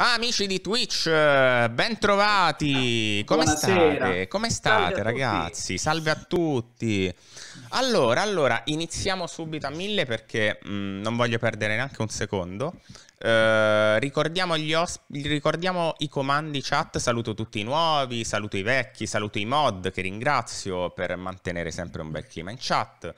Ah, amici di Twitch, eh, bentrovati! Come Buonasera. state? Come state Salve ragazzi? Salve a tutti! Allora, allora, iniziamo subito a mille perché mh, mm, non voglio perdere neanche un secondo. Eh, ricordiamo, os- ricordiamo, i comandi chat, saluto tutti i nuovi, saluto i vecchi, saluto i mod che ringrazio per mantenere sempre un bel clima in chat.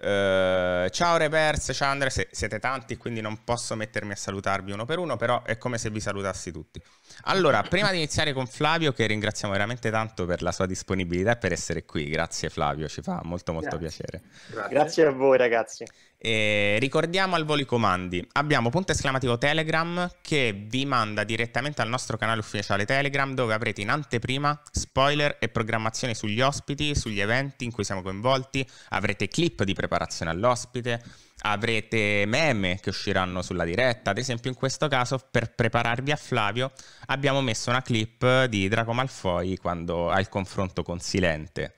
Uh, ciao Reverse, ciao Andrea, Se, siete tanti quindi non posso mettermi a salutarvi uno per uno, però è come se vi salutassi tutti. Allora, prima di iniziare con Flavio, che ringraziamo veramente tanto per la sua disponibilità e per essere qui, grazie Flavio, ci fa molto molto grazie. piacere. Grazie. grazie a voi ragazzi. E eh, ricordiamo al volo i comandi. Abbiamo punto esclamativo Telegram che vi manda direttamente al nostro canale ufficiale Telegram dove avrete in anteprima spoiler e programmazione sugli ospiti, sugli eventi in cui siamo coinvolti, avrete clip di preparazione all'ospite, avrete meme che usciranno sulla diretta. Ad esempio, in questo caso, per prepararvi a Flavio, abbiamo messo una clip di Draco Malfoy quando ha il confronto con Silente.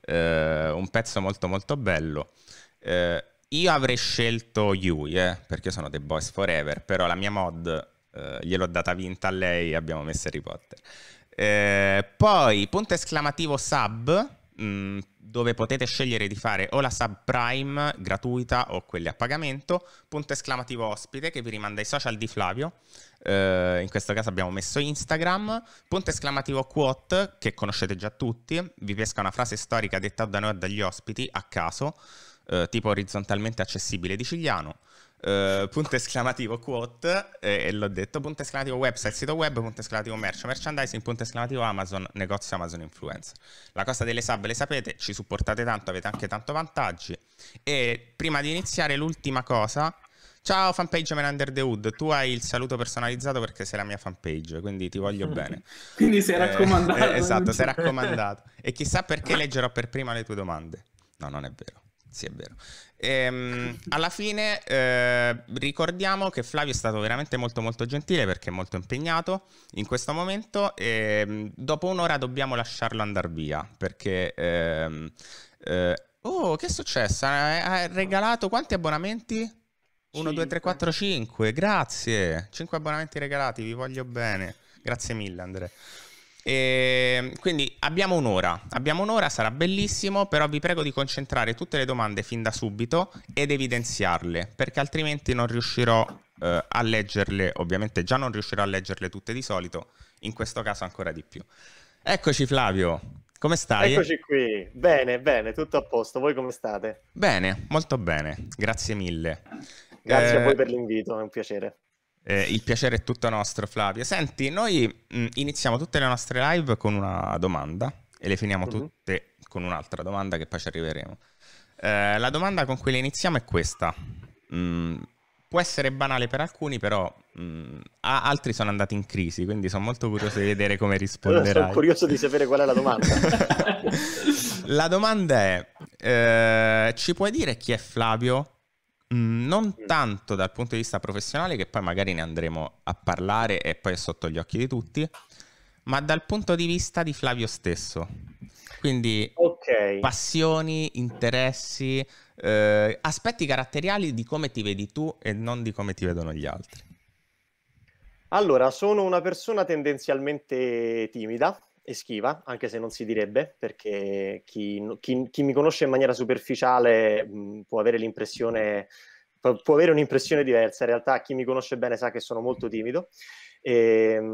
Eh, un pezzo molto molto bello. Eh, io avrei scelto Yui, eh, perché sono The Boys Forever, però la mia mod eh, gliel'ho data vinta a lei e abbiamo messo Harry Potter. Eh, poi, punto esclamativo sub, mh, mm, dove potete scegliere di fare o la sub prime gratuita o quelle a pagamento. Punto esclamativo ospite, che vi rimanda ai social di Flavio. Uh, in questo caso abbiamo messo Instagram, punto esclamativo quote, che conoscete già tutti, vi pesca una frase storica detta da noi o dagli ospiti, a caso, eh, tipo orizzontalmente accessibile di Cigliano, eh, punto esclamativo quote, e, e l'ho detto, punto esclamativo website, sito web, punto esclamativo merce, merchandising, punto esclamativo Amazon, negozio Amazon Influencer. La cosa delle sub le sapete, ci supportate tanto, avete anche tanto vantaggi. E prima di iniziare l'ultima cosa... Ciao fanpage Man Under the Hood, tu hai il saluto personalizzato perché sei la mia fanpage, quindi ti voglio bene. quindi sei eh, raccomandato. Eh, esatto, sei raccomandato. E chissà perché leggerò per prima le tue domande. No, non è vero. Sì, è vero. Ehm, alla fine eh, ricordiamo che Flavio è stato veramente molto molto gentile perché è molto impegnato in questo momento e mm, dopo un'ora dobbiamo lasciarlo andare via perché... Ehm, eh, oh, che è successo? Ha regalato quanti abbonamenti? 1, 2, 3, 4, 5, grazie. 5 abbonamenti regalati, vi voglio bene. Grazie mille Andrea. E ehm, quindi abbiamo un'ora, abbiamo un'ora, sarà bellissimo, però vi prego di concentrare tutte le domande fin da subito ed evidenziarle, perché altrimenti non riuscirò eh, a leggerle, ovviamente già non riuscirò a leggerle tutte di solito, in questo caso ancora di più. Eccoci Flavio, come stai? Eccoci qui, bene, bene, tutto a posto, voi come state? Bene, molto bene, grazie mille. Grazie eh... a voi eh, per l'invito, è un piacere. Eh, il piacere è tutto nostro, Flavio. Senti, noi mh, mm, iniziamo tutte le nostre live con una domanda e le finiamo mm-hmm. tutte con un'altra domanda che poi ci arriveremo. Eh, la domanda con cui le iniziamo è questa. Mm, può essere banale per alcuni, però mh, mm, altri sono andati in crisi, quindi sono molto curioso di vedere come risponderai. sono curioso di sapere qual è la domanda. la domanda è, eh, ci puoi dire chi è Flavio? Mm, non tanto dal punto di vista professionale, che poi magari ne andremo a parlare e poi è sotto gli occhi di tutti, ma dal punto di vista di Flavio stesso. Quindi okay. passioni, interessi, eh, aspetti caratteriali di come ti vedi tu e non di come ti vedono gli altri. Allora, sono una persona tendenzialmente timida, e schiva, anche se non si direbbe, perché chi, chi, chi mi conosce in maniera superficiale mh, mhmm, può avere l'impressione può avere un'impressione diversa. In realtà, chi mi conosce bene sa che sono molto timido. E, ehm,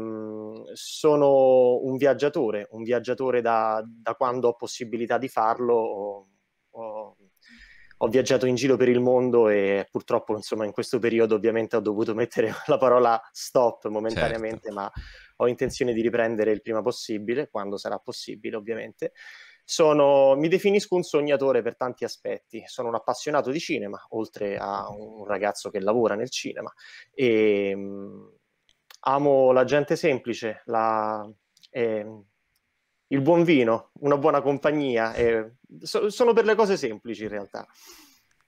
mh, sono un viaggiatore, un viaggiatore da, da, quando ho possibilità di farlo ho viaggiato in giro per il mondo e purtroppo insomma in questo periodo ovviamente ho dovuto mettere la parola stop momentaneamente certo. ma ho intenzione di riprendere il prima possibile quando sarà possibile ovviamente sono, mi definisco un sognatore per tanti aspetti, sono un appassionato di cinema oltre a un ragazzo che lavora nel cinema e, ehm, amo la gente semplice la, eh, il buon vino, una buona compagnia. Eh, so, sono per le cose semplici in realtà.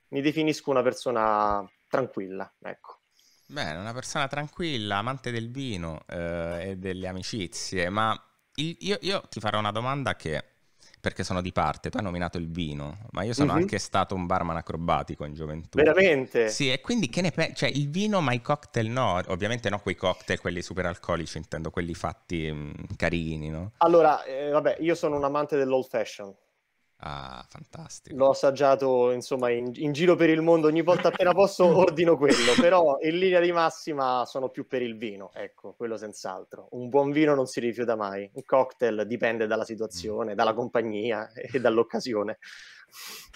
Mi definisco una persona tranquilla, ecco. Bene, una persona tranquilla, amante del vino eh, e delle amicizie, ma il, io, io ti farò una domanda che perché sono di parte. Tu hai nominato il vino, ma io sono mm-hmm. anche stato un barman acrobatico in gioventù. Veramente? Sì, e quindi che ne pensi? Cioè, il vino, ma i cocktail no. Ovviamente no quei cocktail, quelli super alcolici, intendo quelli fatti mh, carini, no? Allora, eh, vabbè, io sono un amante dell'old fashion. Ah, fantastico. L'ho assaggiato, insomma, in, in, giro per il mondo, ogni volta appena posso ordino quello, però in linea di massima sono più per il vino, ecco, quello senz'altro. Un buon vino non si rifiuta mai, un cocktail dipende dalla situazione, mm. dalla compagnia e dall'occasione.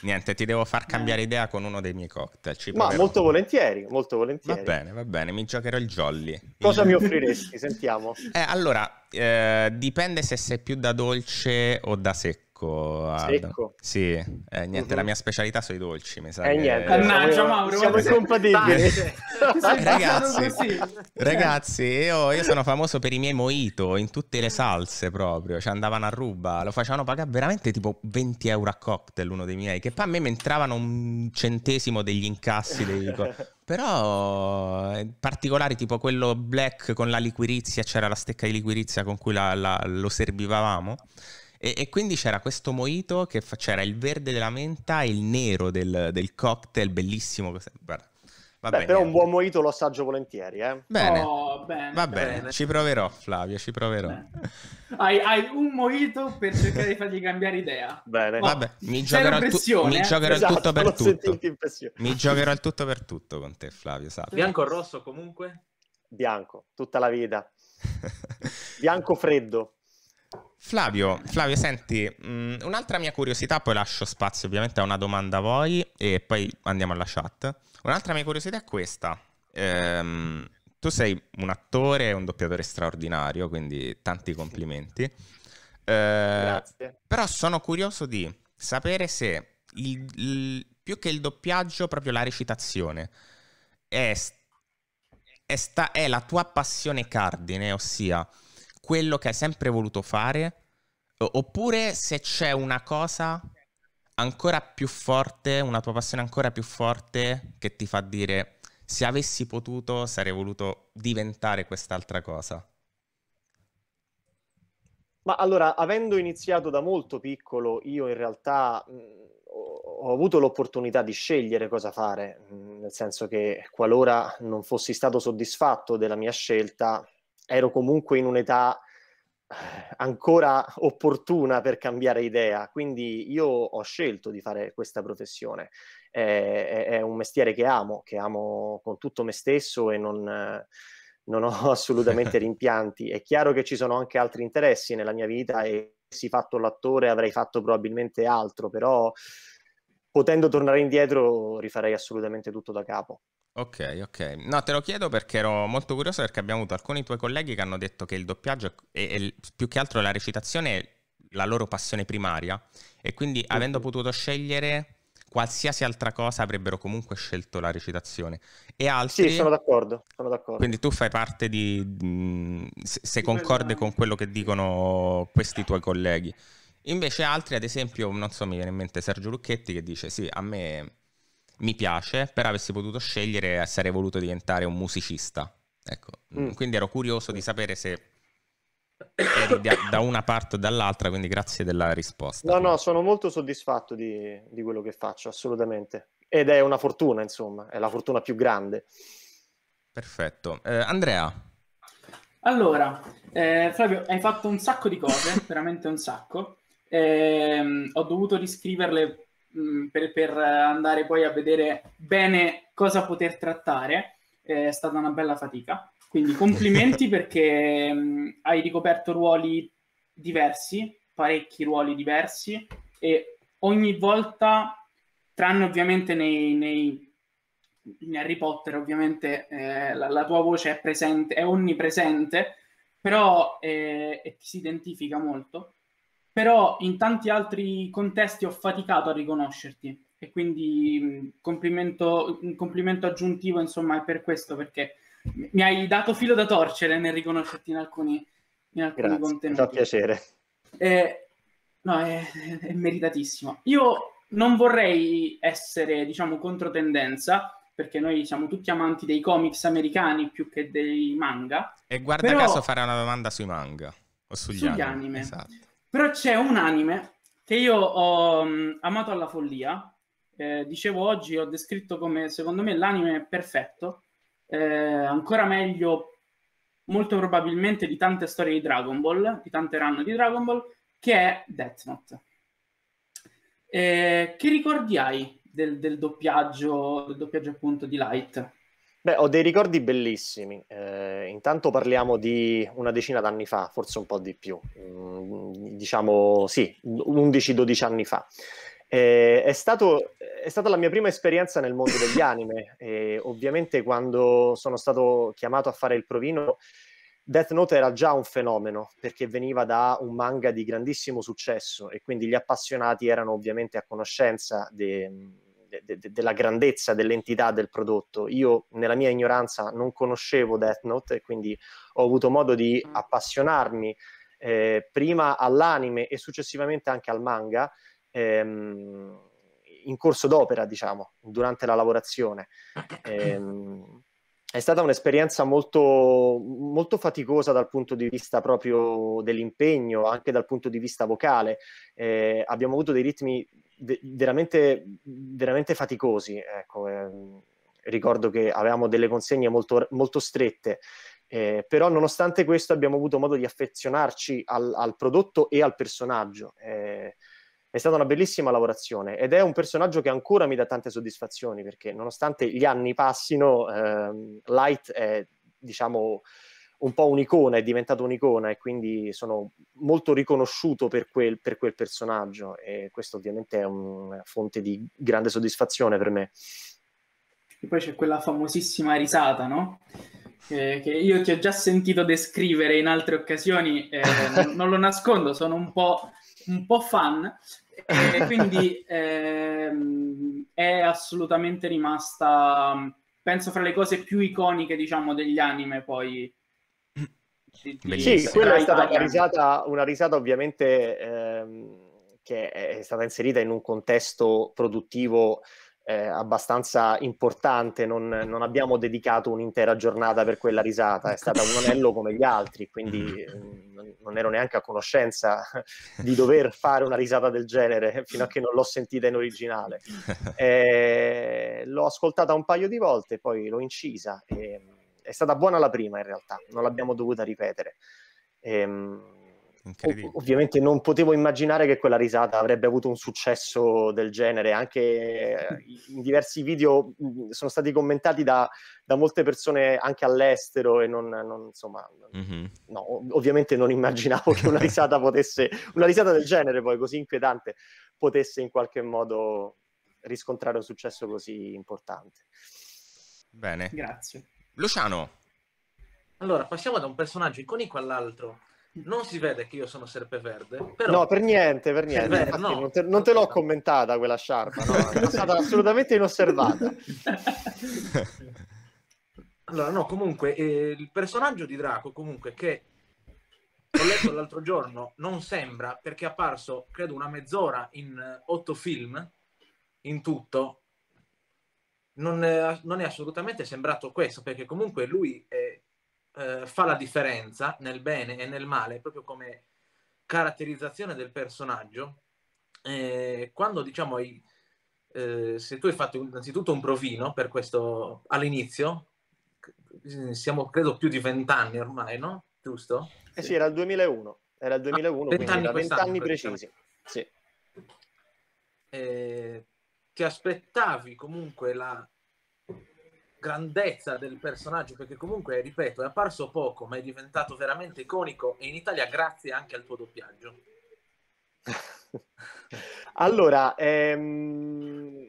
Niente, ti devo far cambiare eh. idea con uno dei miei cocktail. Ci Ma proverò. molto volentieri, molto volentieri. Va bene, va bene, mi giocherò il jolly. Cosa il... mi offriresti? Sentiamo. Eh, allora, eh, dipende se sei più da dolce o da secco secco. Secco? Sì, eh, niente, mm-hmm. la mhm. mia specialità sono i dolci, mi sa. Eh, niente. Mannaggia, Mauro. Siamo incompatibili. ragazzi, ragazzi io, io, sono famoso per i miei mojito in tutte le salse proprio. Cioè andavano a ruba, lo facevano pagare veramente tipo 20 euro a cocktail uno dei miei, che poi a me mi entravano un centesimo degli incassi dei... Però eh, particolari tipo quello black con la liquirizia, c'era la stecca di liquirizia con cui la, la, lo servivavamo. E, e quindi c'era questo moito che c'era il verde della menta e il nero del, del cocktail, bellissimo. Guarda. Va Beh, bene. Però un buon moito lo assaggio volentieri, eh? Bene. Oh, bene Va bene. bene. ci proverò Flavio, ci proverò. Hai, hai, un moito per cercare di fargli cambiare idea. Bene. Vabbè, mi giocherò, tu- mi eh. giocherò esatto, tutto per tutto. Mi giocherò il tutto per tutto con te Flavio, sappi. Bianco o rosso comunque? Bianco, tutta la vita. Bianco freddo. Flavio, Flavio, senti, mh, mm, un'altra mia curiosità, poi lascio spazio ovviamente a una domanda a voi e poi andiamo alla chat. Un'altra mia curiosità è questa. Ehm, tu sei un attore e un doppiatore straordinario, quindi tanti complimenti. Eh, Grazie. Però sono curioso di sapere se il, il, più che il doppiaggio, proprio la recitazione è, è, sta, è la tua passione cardine, ossia quello che hai sempre voluto fare, oppure se c'è una cosa ancora più forte, una tua passione ancora più forte che ti fa dire se avessi potuto sarei voluto diventare quest'altra cosa. Ma allora, avendo iniziato da molto piccolo, io in realtà mh, mm, ho avuto l'opportunità di scegliere cosa fare, mh, mm, nel senso che qualora non fossi stato soddisfatto della mia scelta, ero comunque in un'età eh, ancora opportuna per cambiare idea, quindi io ho scelto di fare questa professione. È, è un mestiere che amo, che amo con tutto me stesso e non, non ho assolutamente rimpianti. È chiaro che ci sono anche altri interessi nella mia vita e se fatto l'attore avrei fatto probabilmente altro, però potendo tornare indietro rifarei assolutamente tutto da capo. Ok, ok. No, te lo chiedo perché ero molto curioso perché abbiamo avuto alcuni tuoi colleghi che hanno detto che il doppiaggio e più che altro la recitazione è la loro passione primaria e quindi avendo potuto scegliere qualsiasi altra cosa avrebbero comunque scelto la recitazione. E altri... Sì, sono d'accordo, sono d'accordo. Quindi tu fai parte di... Mm, se concorde con quello che dicono questi tuoi colleghi. Invece altri, ad esempio, non so, mi viene in mente Sergio Lucchetti che dice sì, a me mi piace, però avessi potuto scegliere sarei voluto diventare un musicista. Ecco. Mm. mm quindi ero curioso di sapere se eri da, da, una parte o dall'altra, quindi grazie della risposta. No, no, sono molto soddisfatto di, di quello che faccio, assolutamente. Ed è una fortuna, insomma, è la fortuna più grande. Perfetto. Eh, Andrea. Allora, eh, Flavio, hai fatto un sacco di cose, veramente un sacco. Eh, ho dovuto riscriverle Mm, per, per, andare poi a vedere bene cosa poter trattare, eh, è stata una bella fatica. Quindi complimenti perché mh, mm, hai ricoperto ruoli diversi, parecchi ruoli diversi e ogni volta, tranne ovviamente nei, nei in Harry Potter, ovviamente eh, la, la, tua voce è presente, è onnipresente, però eh, si identifica molto però in tanti altri contesti ho faticato a riconoscerti e quindi complimento, un complimento aggiuntivo insomma è per questo perché mi hai dato filo da torcere nel riconoscerti in alcuni, in alcuni Grazie, contenuti. Mi fa piacere. Eh, no, è, è, meritatissimo. Io non vorrei essere, diciamo, controtendenza, perché noi siamo tutti amanti dei comics americani più che dei manga. E guarda però... caso fare una domanda sui manga o sugli, sugli anime. anime. Esatto. Però c'è un anime che io ho mm, amato alla follia. Eh, dicevo oggi, ho descritto come secondo me l'anime perfetto, eh, ancora meglio molto probabilmente di tante storie di Dragon Ball, di tante run di Dragon Ball, che è Death Note. Eh, che ricordi hai del, del, doppiaggio, del doppiaggio appunto di Light? Beh, ho dei ricordi bellissimi. Eh, intanto parliamo di una decina d'anni fa, forse un po' di più, mm, diciamo sì, 11-12 anni fa. Eh, è, stato, è, stata la mia prima esperienza nel mondo degli anime e ovviamente quando sono stato chiamato a fare il provino Death Note era già un fenomeno perché veniva da un manga di grandissimo successo e quindi gli appassionati erano ovviamente a conoscenza dei de, de, della grandezza, dell'entità del prodotto. Io nella mia ignoranza non conoscevo Death Note e quindi ho avuto modo di mm. appassionarmi eh, prima all'anime e successivamente anche al manga ehm, in corso d'opera, diciamo, durante la lavorazione. Ehm, è stata un'esperienza molto, molto, faticosa dal punto di vista proprio dell'impegno, anche dal punto di vista vocale. Eh, abbiamo avuto dei ritmi de- veramente, veramente, faticosi. Ecco, eh, ricordo che avevamo delle consegne molto, molto strette. Eh, però nonostante questo abbiamo avuto modo di affezionarci al, al prodotto e al personaggio. Eh, è stata una bellissima lavorazione ed è un personaggio che ancora mi dà tante soddisfazioni perché nonostante gli anni passino, ehm, Light è, diciamo, un po' un'icona, è diventato un'icona e quindi sono molto riconosciuto per quel, per quel personaggio e questo ovviamente è una fonte di grande soddisfazione per me. E poi c'è quella famosissima risata, no? eh, che io ti ho già sentito descrivere in altre occasioni, eh, non, non, lo nascondo, sono un po', un po fan, e quindi ehm, è assolutamente rimasta, penso, fra le cose più iconiche, diciamo, degli anime poi. sì, quella è stata una risata, una risata ovviamente ehm, che è stata inserita in un contesto produttivo eh, abbastanza importante, non, non, abbiamo dedicato un'intera giornata per quella risata, è ecco. stata un anello come gli altri, quindi mm. non, ero neanche a conoscenza di dover fare una risata del genere fino a che non l'ho sentita in originale. Eh, l'ho ascoltata un paio di volte, poi l'ho incisa. E, ehm, è stata buona la prima in realtà, non l'abbiamo dovuta ripetere. Eh, Incredibile. Ov- ovviamente non potevo immaginare che quella risata avrebbe avuto un successo del genere, anche eh, in diversi video mm, sono stati commentati da, da molte persone anche all'estero e non, non insomma, mm-hmm. no, ovviamente non immaginavo che una risata potesse, una risata del genere poi così inquietante potesse in qualche modo riscontrare un successo così importante. Bene. Grazie. Luciano. Allora, passiamo da un personaggio iconico all'altro. Non si vede che io sono serpeverde. Però... No, per niente, per eh, niente. Vero, Infatti, no. non, te, non, te, l'ho commentata quella sciarpa, no? è stata assolutamente inosservata. Allora, no, comunque, eh, il personaggio di Draco, comunque, che ho letto l'altro giorno, non sembra, perché è apparso, credo, una mezz'ora in eh, otto film, in tutto, non è, non è, assolutamente sembrato questo, perché comunque lui è eh, fa la differenza nel bene e nel male, proprio come caratterizzazione del personaggio. Eh, quando diciamo, i, eh, se tu hai fatto innanzitutto un provino per questo all'inizio, eh, siamo credo più di vent'anni ormai, no? Giusto? Eh sì, era il 2001, era il 2001, ah, 20 anni, 20 anni precisi. Sì. Eh, ti aspettavi comunque la grandezza del personaggio, perché comunque, ripeto, è apparso poco, ma è diventato veramente iconico e in Italia grazie anche al tuo doppiaggio. allora, ehm,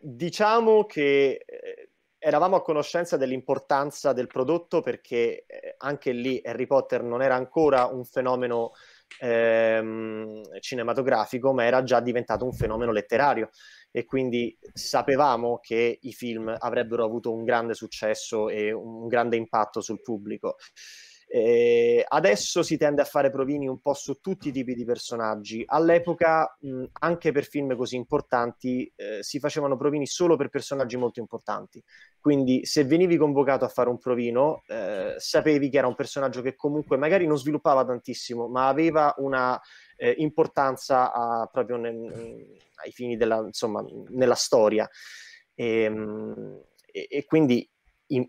diciamo che eh, eravamo a conoscenza dell'importanza del prodotto perché eh, anche lì Harry Potter non era ancora un fenomeno ehm, cinematografico, ma era già diventato un fenomeno letterario e quindi sapevamo che i film avrebbero avuto un grande successo e un grande impatto sul pubblico. Eh, adesso si tende a fare provini un po' su tutti i tipi di personaggi. All'epoca, mh, anche per film così importanti, eh, si facevano provini solo per personaggi molto importanti. Quindi, se venivi convocato a fare un provino, eh, sapevi che era un personaggio che comunque magari non sviluppava tantissimo, ma aveva una eh, importanza a, proprio nel, ai fini della, insomma, nella storia. E, ehm, mh, e, e quindi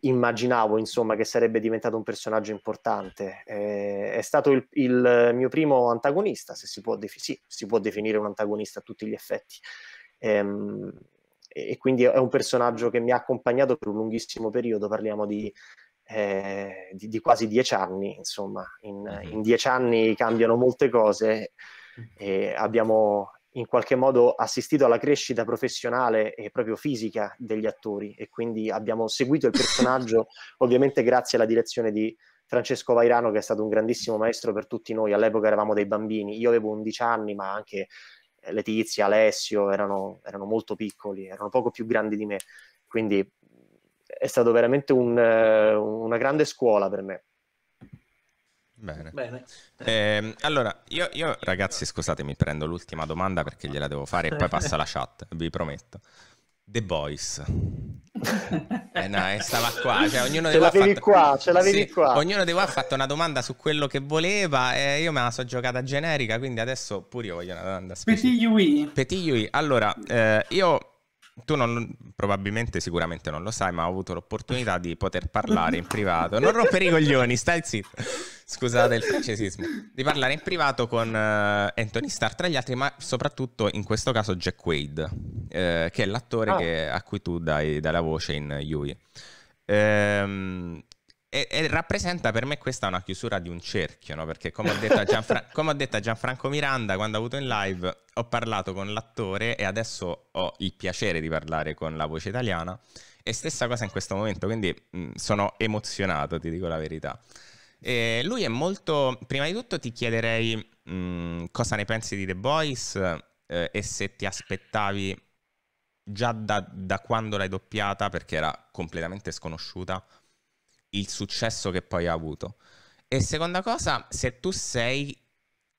immaginavo insomma, che sarebbe diventato un personaggio importante. Eh, è stato il, il, mio primo antagonista, se si può, defi- sì, si può, definire un antagonista a tutti gli effetti. Ehm, e quindi è un personaggio che mi ha accompagnato per un lunghissimo periodo, parliamo di, eh, di, di quasi dieci anni, insomma, in, mm-hmm. in dieci anni cambiano molte cose mm-hmm. e abbiamo, in qualche modo assistito alla crescita professionale e proprio fisica degli attori e quindi abbiamo seguito il personaggio ovviamente grazie alla direzione di Francesco Vairano che è stato un grandissimo maestro per tutti noi, all'epoca eravamo dei bambini, io avevo 11 anni ma anche eh, Letizia, Alessio erano, erano molto piccoli, erano poco più grandi di me, quindi è stato veramente un, eh, una grande scuola per me. Bene. Bene. Eh, allora, io, io, ragazzi, scusatemi, prendo l'ultima domanda perché gliela devo fare e poi passa la chat, vi prometto. The Boys. eh no, eh, stava qua, cioè, ognuno ce l'avevi fatto... qua, ce l'avevi sì, qua. Ognuno di voi ha fatto una domanda su quello che voleva e eh, io me la so giocata generica, quindi adesso pure io voglio una domanda specifica. Petit Yui. Petit Yui. Allora, eh, io tu non, probabilmente, sicuramente non lo sai, ma ho avuto l'opportunità di poter parlare in privato. Non rompere i coglioni, stai zitto. Scusate il francesismo. Di parlare in privato con uh, Anthony Starr, tra gli altri, ma soprattutto in questo caso Jack Wade, eh, che è l'attore ah. che, a cui tu dai, dai la voce in Yui. Ehm, e, e, rappresenta per me questa una chiusura di un cerchio, no? perché come ho, come ho, detto a Gianfranco Miranda quando ho avuto in live, ho parlato con l'attore e adesso ho il piacere di parlare con la voce italiana e stessa cosa in questo momento, quindi mh, mm, sono emozionato, ti dico la verità. E lui è molto, prima di tutto ti chiederei mh, mm, cosa ne pensi di The Boys eh, e se ti aspettavi già da, da quando l'hai doppiata, perché era completamente sconosciuta il successo che poi ha avuto. E seconda cosa, se tu sei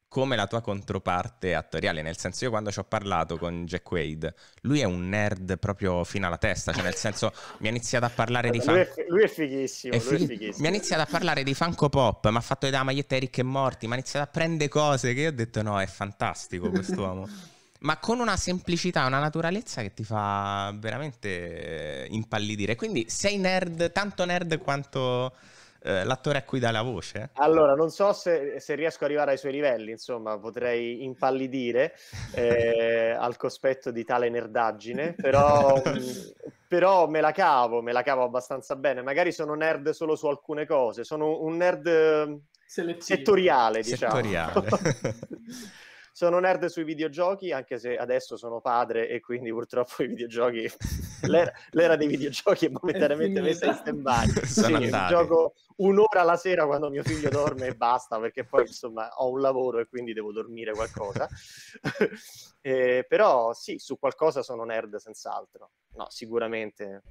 come la tua controparte attoriale, nel senso io quando ci ho parlato con Jack Wade, lui è un nerd proprio fino alla testa, cioè nel senso mi ha iniziato a parlare di fan... Lui, lui, è fighissimo, è fig... è fighissimo. Mi ha iniziato a parlare di Funko Pop, mi ha fatto vedere la maglietta Eric e Morti, mi ha iniziato a prendere cose che io ho detto no, è fantastico questo uomo. ma con una semplicità, una naturalezza che ti fa veramente eh, impallidire. Quindi sei nerd, tanto nerd quanto eh, l'attore a cui dà la voce. Allora, non so se, se, riesco ad arrivare ai suoi livelli, insomma, potrei impallidire eh, al cospetto di tale nerdaggine, però, però me la cavo, me la cavo abbastanza bene. Magari sono nerd solo su alcune cose, sono un nerd... Selettivo. Settoriale, diciamo. Settoriale. sono nerd sui videogiochi, anche se adesso sono padre e quindi purtroppo i videogiochi, l'era, l'era dei videogiochi è momentaneamente è messa in stand-by. Sì, gioco un'ora la sera quando mio figlio dorme e basta, perché poi insomma ho un lavoro e quindi devo dormire qualcosa. eh, però sì, su qualcosa sono nerd senz'altro. No, sicuramente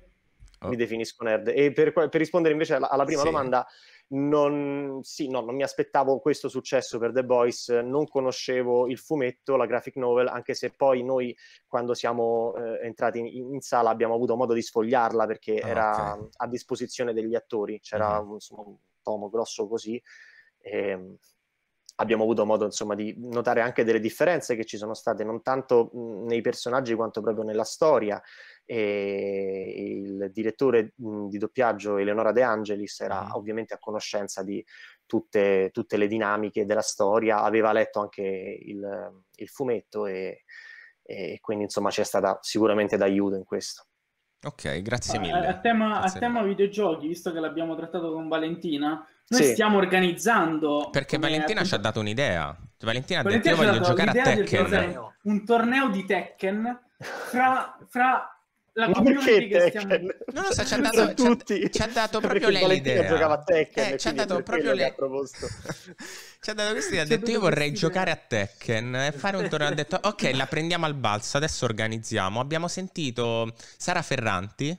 mi oh. definisco nerd. E per, per rispondere invece alla, alla prima sì. domanda, non, sì, no, non mi aspettavo questo successo per The Boys, non conoscevo il fumetto, la graphic novel, anche se poi noi quando siamo eh, entrati in, in, sala abbiamo avuto modo di sfogliarla perché ah, era okay. a disposizione degli attori, c'era mm-hmm. insomma, un tomo grosso così. E, ehm, abbiamo avuto modo insomma, di notare anche delle differenze che ci sono state non tanto nei personaggi quanto proprio nella storia e il direttore di doppiaggio Eleonora De Angelis era ovviamente a conoscenza di tutte, tutte le dinamiche della storia, aveva letto anche il, il fumetto e, e, quindi insomma c'è stata sicuramente d'aiuto in questo. Ok, grazie mille. A tema, grazie a tema videogiochi, visto che l'abbiamo trattato con Valentina, noi sì. stiamo organizzando... Perché Valentina appunto... ci ha dato un'idea. Valentina ha detto io voglio giocare a Tekken. Torneo, un torneo di Tekken fra, fra la ma community che Tekken? stiamo... Non lo so, ci ha dato, tutti. Ci ha dato proprio lei l'idea. giocava a Tekken. Eh, ci ha dato proprio lei. ci ha dato questa idea ha detto io vorrei idea. giocare a Tekken e fare un torneo. ha detto ok, la prendiamo al balzo, adesso organizziamo. Abbiamo sentito Sara Ferranti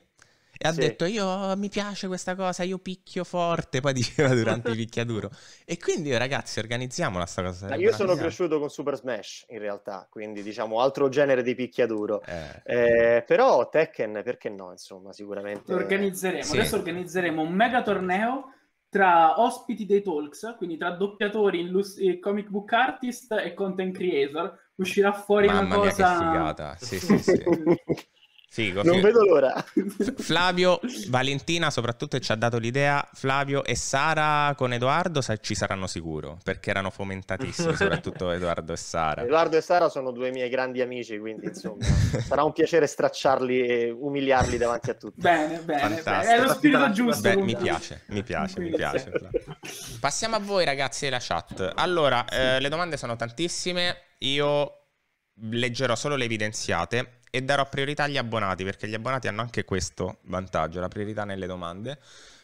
e ha sì. detto io mi piace questa cosa, io picchio forte, poi diceva durante il picchiaduro. E quindi ragazzi organizziamo la cosa. Ma io sono cresciuto con Super Smash in realtà, quindi diciamo altro genere di picchiaduro. Eh. Eh, però Tekken perché no, insomma, sicuramente. Organizzeremo, sì. adesso organizzeremo un mega torneo tra ospiti dei talks, quindi tra doppiatori, illus- eh, comic book artist e content creator, uscirà fuori Mamma una cosa... Mamma mia, che figata! Sì, sì, sì. Sì, non vedo l'ora. Flavio, Valentina soprattutto ci ha dato l'idea, Flavio e Sara con Edoardo ci saranno sicuro, perché erano fomentatissimi, soprattutto Edoardo e Sara. Edoardo e Sara sono due miei grandi amici, quindi insomma sarà un piacere stracciarli e umiliarli davanti a tutti. Bene, bene, bene. è lo spirito giusto. Beh, mi piace, mi piace, mi piace. Passiamo a voi ragazzi della chat. Allora, eh, le domande sono tantissime, io leggerò solo le evidenziate e darò priorità agli abbonati perché gli abbonati hanno anche questo vantaggio, la priorità nelle domande.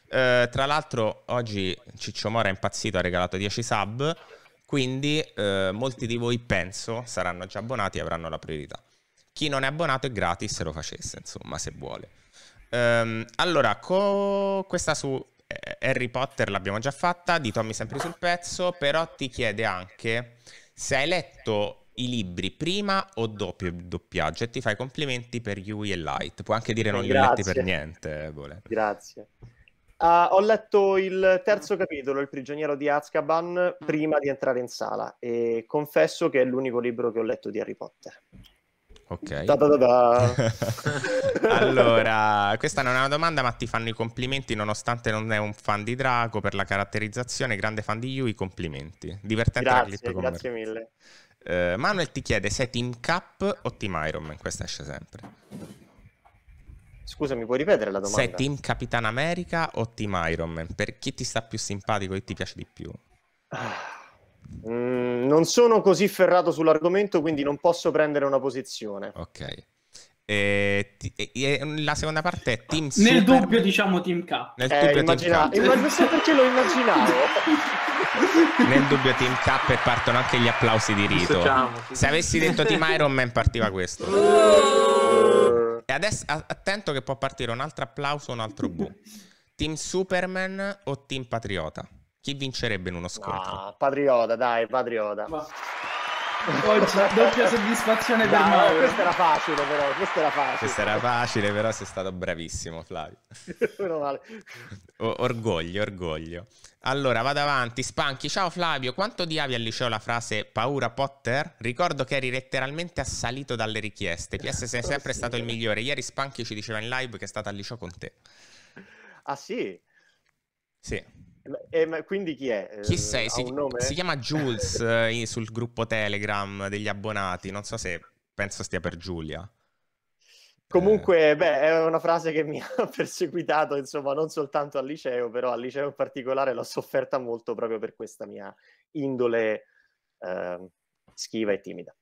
Eh, tra l'altro oggi Ciccio Mora è impazzito, ha regalato 10 sub, quindi eh, molti di voi penso saranno già abbonati e avranno la priorità. Chi non è abbonato è gratis se lo facesse, insomma, se vuole. Um, allora, co- questa su eh, Harry Potter l'abbiamo già fatta, di Tommy sempre sul pezzo, però ti chiede anche se hai letto i libri prima o dopo il doppiaggio e ti fai complimenti per Yui e Light. Puoi anche dire non li ho per niente. Eh, Vole. Grazie. Uh, ho letto il terzo capitolo, Il prigioniero di Azkaban, prima di entrare in sala e confesso che è l'unico libro che ho letto di Harry Potter. Ok. Da da da allora, questa non è una domanda, ma ti fanno i complimenti nonostante non è un fan di Draco per la caratterizzazione, grande fan di Yui, complimenti. Divertente grazie, Grazie mille. Me. Uh, Manuel ti chiede sei Team Cap o Team Ironman, questa esce sempre. Scusa, mi puoi ripetere la domanda? Sei Team Capitan America o Team Ironman? Per chi ti sta più simpatico e ti piace di più? Ah, mm, non sono così ferrato sull'argomento, quindi non posso prendere una posizione. Ok. E, e, e, la seconda parte è Team Nel Super... dubbio diciamo Team Cup. Nel eh, dubbio immagina... Team Cup. Immagina perché lo immaginavo. Nel dubbio Team Cup e partono anche gli applausi di rito. Se avessi detto Team Iron Man partiva questo. E adesso attento che può partire un altro applauso, un altro bu. Team Superman o Team Patriota? Chi vincerebbe in uno scontro? Ah, patriota, dai, Patriota. Ma... Oggi doppia soddisfazione per Mauro. questa era facile però, questa era facile. Questa era facile però sei stato bravissimo Flavio. orgoglio, orgoglio. Allora, vado avanti. Spanchi, ciao Flavio, quanto diavi al liceo la frase paura Potter? Ricordo che eri letteralmente assalito dalle richieste. PS sei sempre stato il migliore. Ieri Spanchi ci diceva in live che è stata al liceo con te. Ah sì? Sì. E, eh, ma quindi chi è? Chi eh, sei? Si, si, chiama Jules eh, sul gruppo Telegram degli abbonati. Non so se penso stia per Giulia. Comunque, eh. beh, è una frase che mi ha perseguitato, insomma, non soltanto al liceo, però al liceo in particolare l'ho sofferta molto proprio per questa mia indole eh, schiva e timida.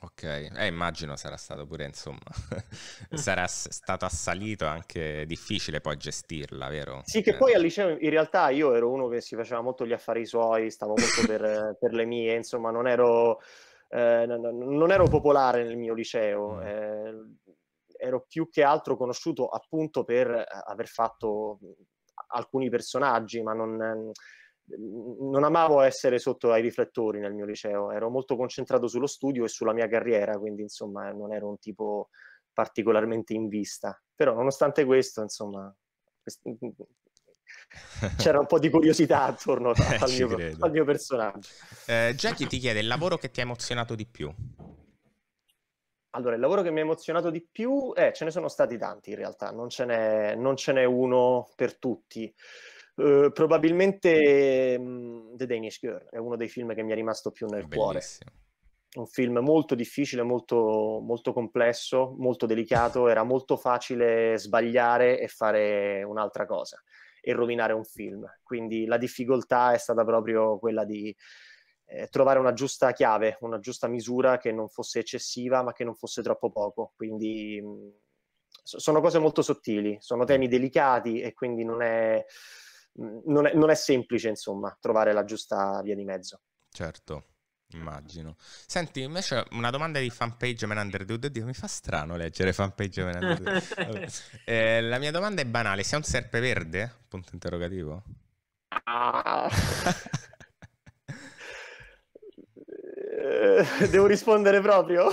Ok, eh, immagino sarà stato pure, insomma, sarà stato assalito anche difficile poi gestirla, vero? Sì, che cioè poi al liceo in realtà io ero uno che si faceva molto gli affari suoi, stavo molto per, per le mie, insomma, non ero, eh, non ero popolare nel mio liceo. Mm. Eh, ero più che altro conosciuto appunto per eh, aver fatto alcuni personaggi, ma non non amavo essere sotto ai riflettori nel mio liceo, ero molto concentrato sullo studio e sulla mia carriera, quindi insomma non ero un tipo particolarmente in vista. Però nonostante questo, insomma, c'era un po' di curiosità attorno eh, al, mio, al, mio, personaggio. Eh, Jackie ti chiede il lavoro che ti ha emozionato di più. Allora, il lavoro che mi ha emozionato di più, eh, ce ne sono stati tanti in realtà, non ce n'è, non ce n'è uno per tutti. Eh, probabilmente um, The Danish Girl è uno dei film che mi è rimasto più nel Bellissimo. cuore. Un film molto difficile, molto, molto complesso, molto delicato. Era molto facile sbagliare e fare un'altra cosa e rovinare un film. Quindi la difficoltà è stata proprio quella di eh, trovare una giusta chiave, una giusta misura che non fosse eccessiva ma che non fosse troppo poco. Quindi mm, sono cose molto sottili, sono temi delicati e quindi non è non è, non è semplice, insomma, trovare la giusta via di mezzo. Certo. Immagino. Senti, invece una domanda di fanpage Menanderdude. Oddio, mi fa strano leggere fanpage Menanderdude. eh, la mia domanda è banale. Sei un serpe verde? Punto interrogativo. Ah. Eh, devo rispondere proprio.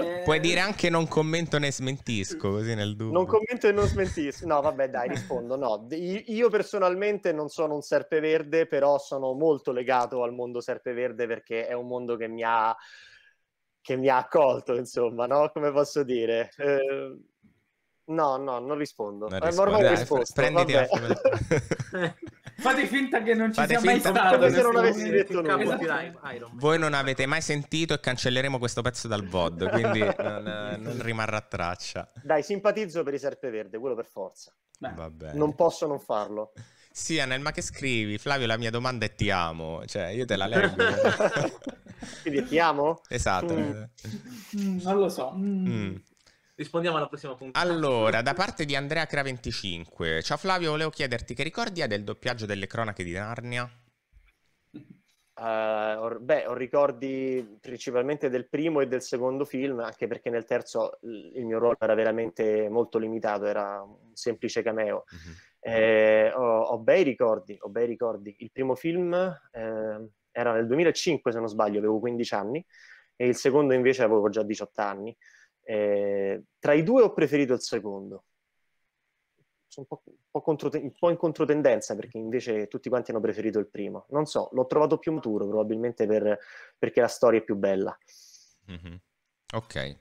Eh. Puoi dire anche non commento né smentisco, così nel dubbio. Non commento e non smentisco. No, vabbè, dai, rispondo. No, io personalmente non sono un serpeverde, però sono molto legato al mondo serpeverde perché è un mondo che mi ha, che mi ha accolto, insomma, no? Come posso dire? Certo. Eh, no, no, non rispondo. Non eh, rispondo. Eh, ormai dai, risposto, prenditi vabbè. la Fate finta che non ci Fate sia mai stato. Se non avessi detto nulla. Esatto. Voi non avete mai sentito e cancelleremo questo pezzo dal VOD, quindi non, non, rimarrà traccia. Dai, simpatizzo per i Serpeverde, quello per forza. Beh, non posso non farlo. Sì, Anel, ma che scrivi? Flavio, la mia domanda è ti amo, cioè io te la leggo. Quindi ti amo? Esatto. Mm. Mm, non lo so. Mm. mm rispondiamo alla prossima puntata. Allora, da parte di Andrea Crea 25. Ciao Flavio, volevo chiederti che ricordi hai del doppiaggio delle cronache di Narnia? Uh, or, beh, ho ricordi principalmente del primo e del secondo film, anche perché nel terzo il mio ruolo era veramente molto limitato, era un semplice cameo. Mm-hmm. Eh, ho, ho, bei ricordi, ho, bei ricordi, Il primo film eh, era nel 2005, se non sbaglio, avevo 15 anni, e il secondo invece avevo già 18 anni. Eh, tra i due ho preferito il secondo. Sono un po', un, po contro, un po', in controtendenza perché invece tutti quanti hanno preferito il primo. Non so, l'ho trovato più maturo probabilmente per, perché la storia è più bella. Mm-hmm. Ok.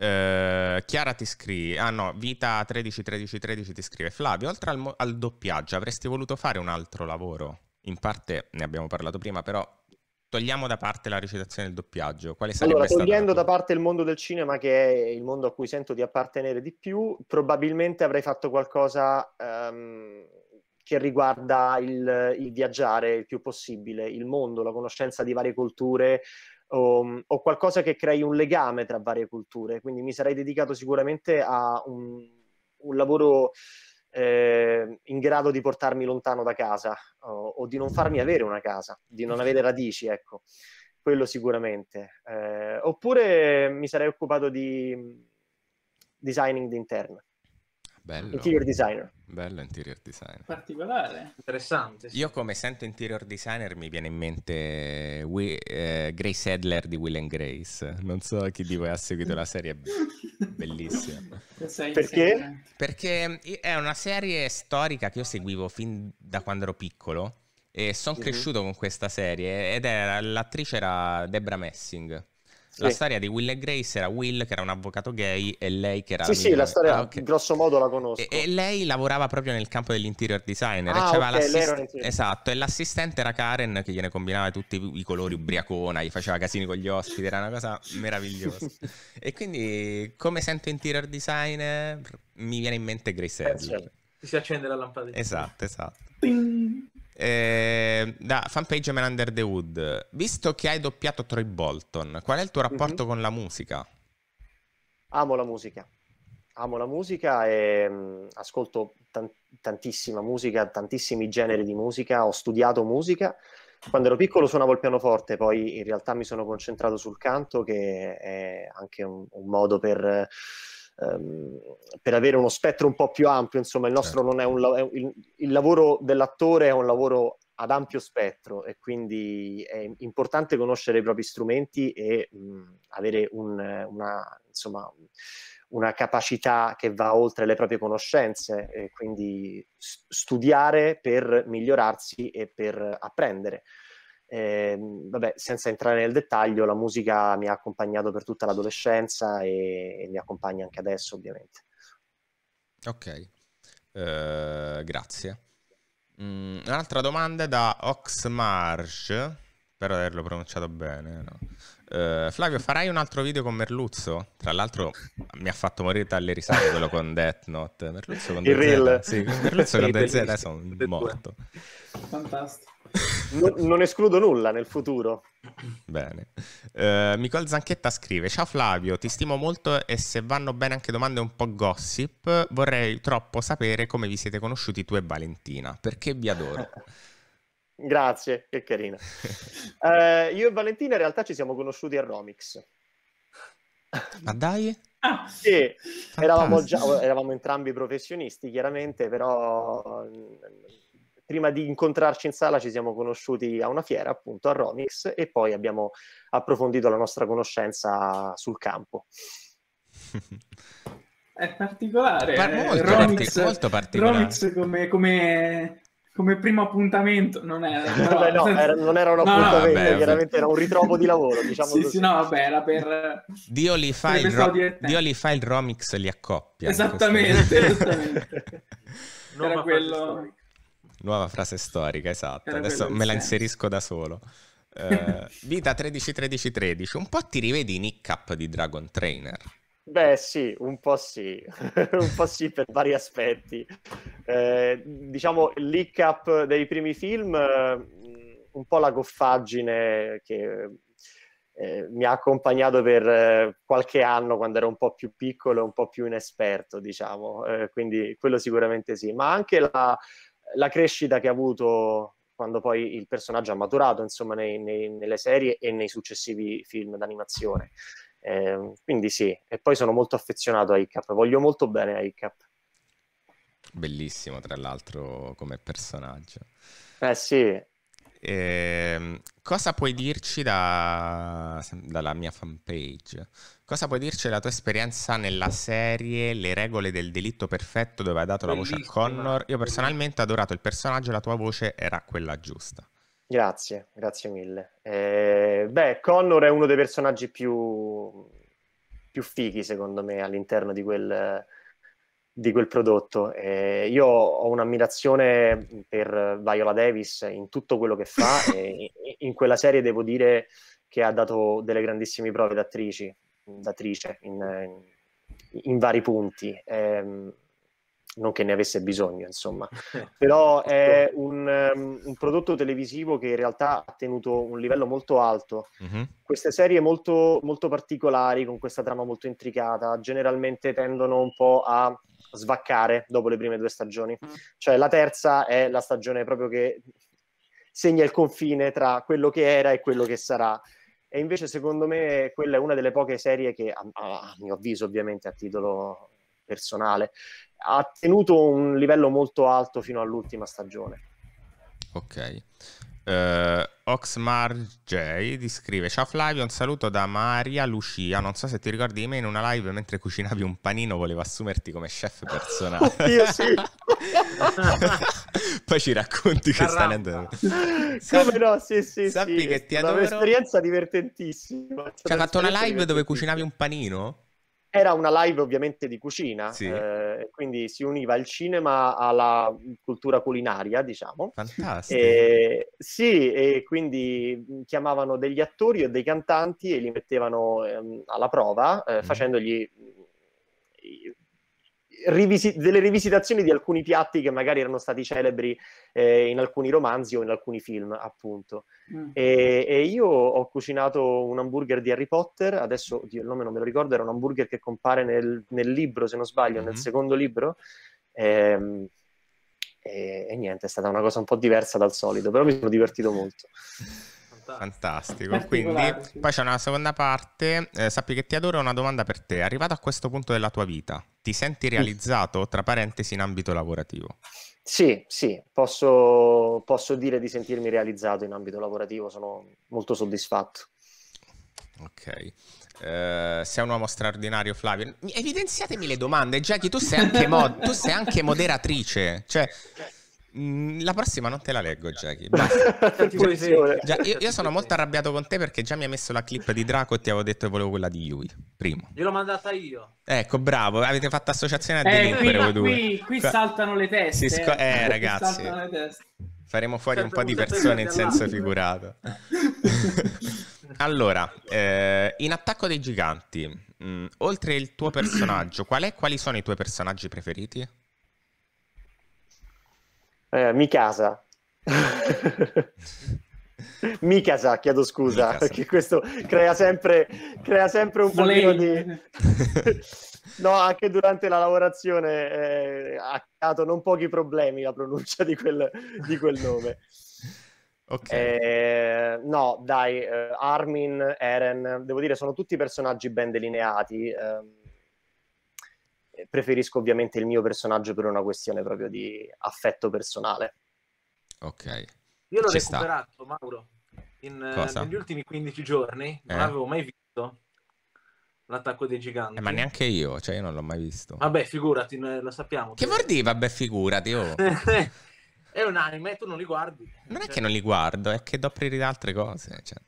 Uh, Chiara ti scrive, ah no, Vita 131313 ti scrive, Flavio, oltre al, mo- al, doppiaggio avresti voluto fare un altro lavoro? In parte ne abbiamo parlato prima, però Togliamo da parte la recitazione del doppiaggio. Quale sarebbe allora, togliendo da parte il mondo del cinema, che è il mondo a cui sento di appartenere di più, probabilmente avrei fatto qualcosa um, che riguarda il, il, viaggiare il più possibile, il mondo, la conoscenza di varie culture o, o qualcosa che crei un legame tra varie culture. Quindi mi sarei dedicato sicuramente a un, un lavoro eh, in grado di portarmi lontano da casa o, o, di non farmi avere una casa, di non avere radici, ecco, quello sicuramente. Eh, oppure mi sarei occupato di mm, designing di internet Bello. Interior designer. Bello interior designer. Particolare. Interessante. Sì. Io come sento interior designer mi viene in mente We, eh, Grace Adler di Will and Grace. Non so chi di voi ha seguito la serie, bellissima. Perché? Perché è una serie storica che io seguivo fin da quando ero piccolo e sono mm-hmm. cresciuto con questa serie ed era, l'attrice era Debra Messing la storia di Will e Grace era Will che era un avvocato gay e lei che era... Sì, lui. sì, la storia ah, okay. grosso modo la conosco. E, e, lei lavorava proprio nel campo dell'interior designer. Ah, cioè e okay, lei era un esatto, e l'assistente era Karen che gliene combinava tutti i colori, ubriacona, gli faceva casini con gli ospiti, era una cosa meravigliosa. e quindi come sento interior designer mi viene in mente Grace eh, Adler. Certo. Si accende la lampadina. Esatto, esatto. Ding! Eh, da fanpage Man Under the Hood, visto che hai doppiato Troy Bolton, qual è il tuo mhm. rapporto mm-hmm. con la musica? Amo la musica, amo la musica e mh, mm, ascolto tan- tantissima musica, tantissimi generi di musica, ho studiato musica. Quando ero piccolo suonavo il pianoforte, poi in realtà mi sono concentrato sul canto, che è anche un, un modo per... Eh, ehm, per avere uno spettro un po' più ampio, insomma il nostro non è un, è il, il lavoro dell'attore è un lavoro ad ampio spettro e quindi è importante conoscere i propri strumenti e mh, avere un, una, insomma, una, capacità che va oltre le proprie conoscenze e quindi studiare per migliorarsi e per apprendere. Eh, vabbè, senza entrare nel dettaglio, la musica mi ha accompagnato per tutta l'adolescenza e, e mi accompagna anche adesso, ovviamente. Ok, uh, grazie. Mm, un'altra domanda da Oxmarge, spero di averlo pronunciato bene. No? Uh, Flavio, farai un altro video con Merluzzo? Tra l'altro mi ha fatto morire dalle risate quello con Death Note. Merluzzo con DZ. Sì, Merluzzo con DZ sono morto. Fantastico. N- non escludo nulla nel futuro. Bene. Uh, eh, Nicole Zanchetta scrive: Ciao Flavio, ti stimo molto e se vanno bene anche domande un po' gossip, vorrei troppo sapere come vi siete conosciuti tu e Valentina, perché vi adoro. Grazie, che carina. uh, io e Valentina in realtà ci siamo conosciuti a Romix. Ma ah, dai? Ah, sì, eravamo, già, eravamo entrambi professionisti, chiaramente, però prima di incontrarci in sala ci siamo conosciuti a una fiera, appunto a Romix, e poi abbiamo approfondito la nostra conoscenza sul campo. È particolare, Par- molto, Romix, partic- molto particolare. Romix come, come, come primo appuntamento non era, no, Beh, no, era, non era un appuntamento, no, vabbè, chiaramente era un ritrovo di lavoro. Diciamo sì, così. sì, no, vabbè, era per Dio li fa, il, ro- Dio li fa il Romix, li accoppia. Esattamente, esattamente. era quello. Nuova frase storica, esatto. Adesso me la inserisco da solo. Uh, vita 13 13 13, un po' ti rivedi in Hiccup di Dragon Trainer. Beh sì, un po' sì, un po' sì per vari aspetti. Eh, diciamo l'hiccup dei primi film, eh, un po' la goffaggine che eh, mi ha accompagnato per eh, qualche anno quando ero un po' più piccolo, e un po' più inesperto, diciamo, eh, quindi quello sicuramente sì, ma anche la, la crescita che ha avuto quando poi il personaggio ha maturato, insomma, nei, nei, nelle serie e nei successivi film d'animazione. Eh, quindi sì, e poi sono molto affezionato a Hiccup, voglio molto bene a Hiccup. Bellissimo, tra l'altro, come personaggio. Eh sì, eh, cosa puoi dirci da, dalla mia fanpage? Cosa puoi dirci della tua esperienza nella serie Le regole del delitto perfetto dove hai dato Bellissima. la voce a Connor? Io personalmente ho adorato il personaggio la tua voce era quella giusta. Grazie, grazie mille. Eh, beh, Connor è uno dei personaggi più, più fighi secondo me all'interno di quel di quel prodotto. Eh, io ho un'ammirazione per Viola Davis in tutto quello che fa e in quella serie devo dire che ha dato delle grandissime prove d'attrici, d'attrice in, in vari punti. Eh, non che ne avesse bisogno, insomma, però è un, um, un, prodotto televisivo che in realtà ha tenuto un livello molto alto. Mm-hmm. Queste serie molto, molto particolari, con questa trama molto intricata, generalmente tendono un po' a svaccare dopo le prime due stagioni. Mm. Cioè la terza è la stagione proprio che segna il confine tra quello che era e quello che sarà. E invece secondo me quella è una delle poche serie che, a, a mio avviso ovviamente a titolo personale, ha tenuto un livello molto alto fino all'ultima stagione. Ok. Uh, Oxmar J scrive Ciao Flavio, un saluto da Maria Lucia. Non so se ti ricordi di me in una live mentre cucinavi un panino, volevo assumerti come chef personale. Oddio, sì. Poi ci racconti che questa andando Come no, sì, sì. Sappi sì, che ti adoro. un'esperienza divertentissima. Ci hai fatto una live dove cucinavi un panino? Era una live ovviamente di cucina, sì. eh, quindi si univa il cinema alla cultura culinaria, diciamo. Fantastico. Eh, sì, e quindi mm, chiamavano degli attori o dei cantanti e li mettevano ehm, alla prova eh, mm. facendogli mm, rivisi- delle rivisitazioni di alcuni piatti che magari erano stati celebri eh, in alcuni romanzi o in alcuni film, appunto. Mm. E, e, io ho cucinato un hamburger di Harry Potter, adesso oddio, il nome non me lo ricordo, era un hamburger che compare nel, nel libro, se non sbaglio, mm-hmm. nel secondo libro. Ehm, e, e niente, è stata una cosa un po' diversa dal solito, però mi sono divertito molto. Fantastico. Quindi, poi c'è una seconda parte. Eh, sappi che ti adoro. Una domanda per te. Arrivato a questo punto della tua vita, ti senti realizzato, tra parentesi, in ambito lavorativo? Sì, sì, posso, posso dire di sentirmi realizzato in ambito lavorativo. Sono molto soddisfatto. Ok. Uh, sei un uomo straordinario, Flavio. Evidenziatemi le domande. Jackie, tu sei anche, mod- tu sei anche moderatrice. Cioè, Mm, la prossima non te la leggo, Jackie. Già, io, io, sono molto arrabbiato con te perché già mi hai messo la clip di Draco e ti avevo detto che volevo quella di Yui. Primo. Gliel'ho mandata io. Ecco, bravo. Avete fatto associazione a eh, delinquere eh, qui, qui, qui, saltano le teste. Sco- eh, ragazzi. Faremo fuori Sempre un po' di persone in senso figurato. allora, eh, in Attacco dei Giganti, mh, mm, oltre il tuo personaggio, qual è, quali sono i tuoi personaggi preferiti? eh, mi casa. mi casa, chiedo scusa, Mikasa. perché questo crea sempre, crea sempre un po' di... no, anche durante la lavorazione eh, ha creato non pochi problemi la pronuncia di quel, di quel nome. Okay. Eh, no, dai, eh, Armin, Eren, devo dire, sono tutti personaggi ben delineati. Eh, preferisco ovviamente il mio personaggio per una questione proprio di affetto personale. Ok. Io l'ho Ci recuperato, sta. Mauro, in, eh, negli ultimi 15 giorni, non eh? avevo mai visto l'attacco dei giganti. Eh, ma neanche io, cioè io non l'ho mai visto. Vabbè, figurati, eh, lo sappiamo. Che vuol dire, vabbè, figurati, oh. È un anime, tu non li guardi. Non cioè... è che non li guardo, è che do priorità altre cose. Cioè...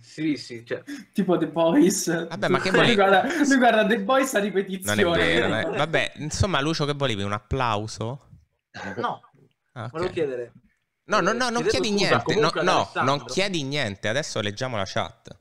Sì, sì. Cioè... Tipo The Boys. Vabbè, ma che volevi? lui, guarda, lui guarda The Boys a ripetizione. Non è vero. non eh. Vabbè, insomma, Lucio, che volevi? Un applauso? No. Ah, okay. Volevo chiedere. No, no, no, non chiedi scusa, niente. No, no, non chiedi niente. Adesso leggiamo la chat.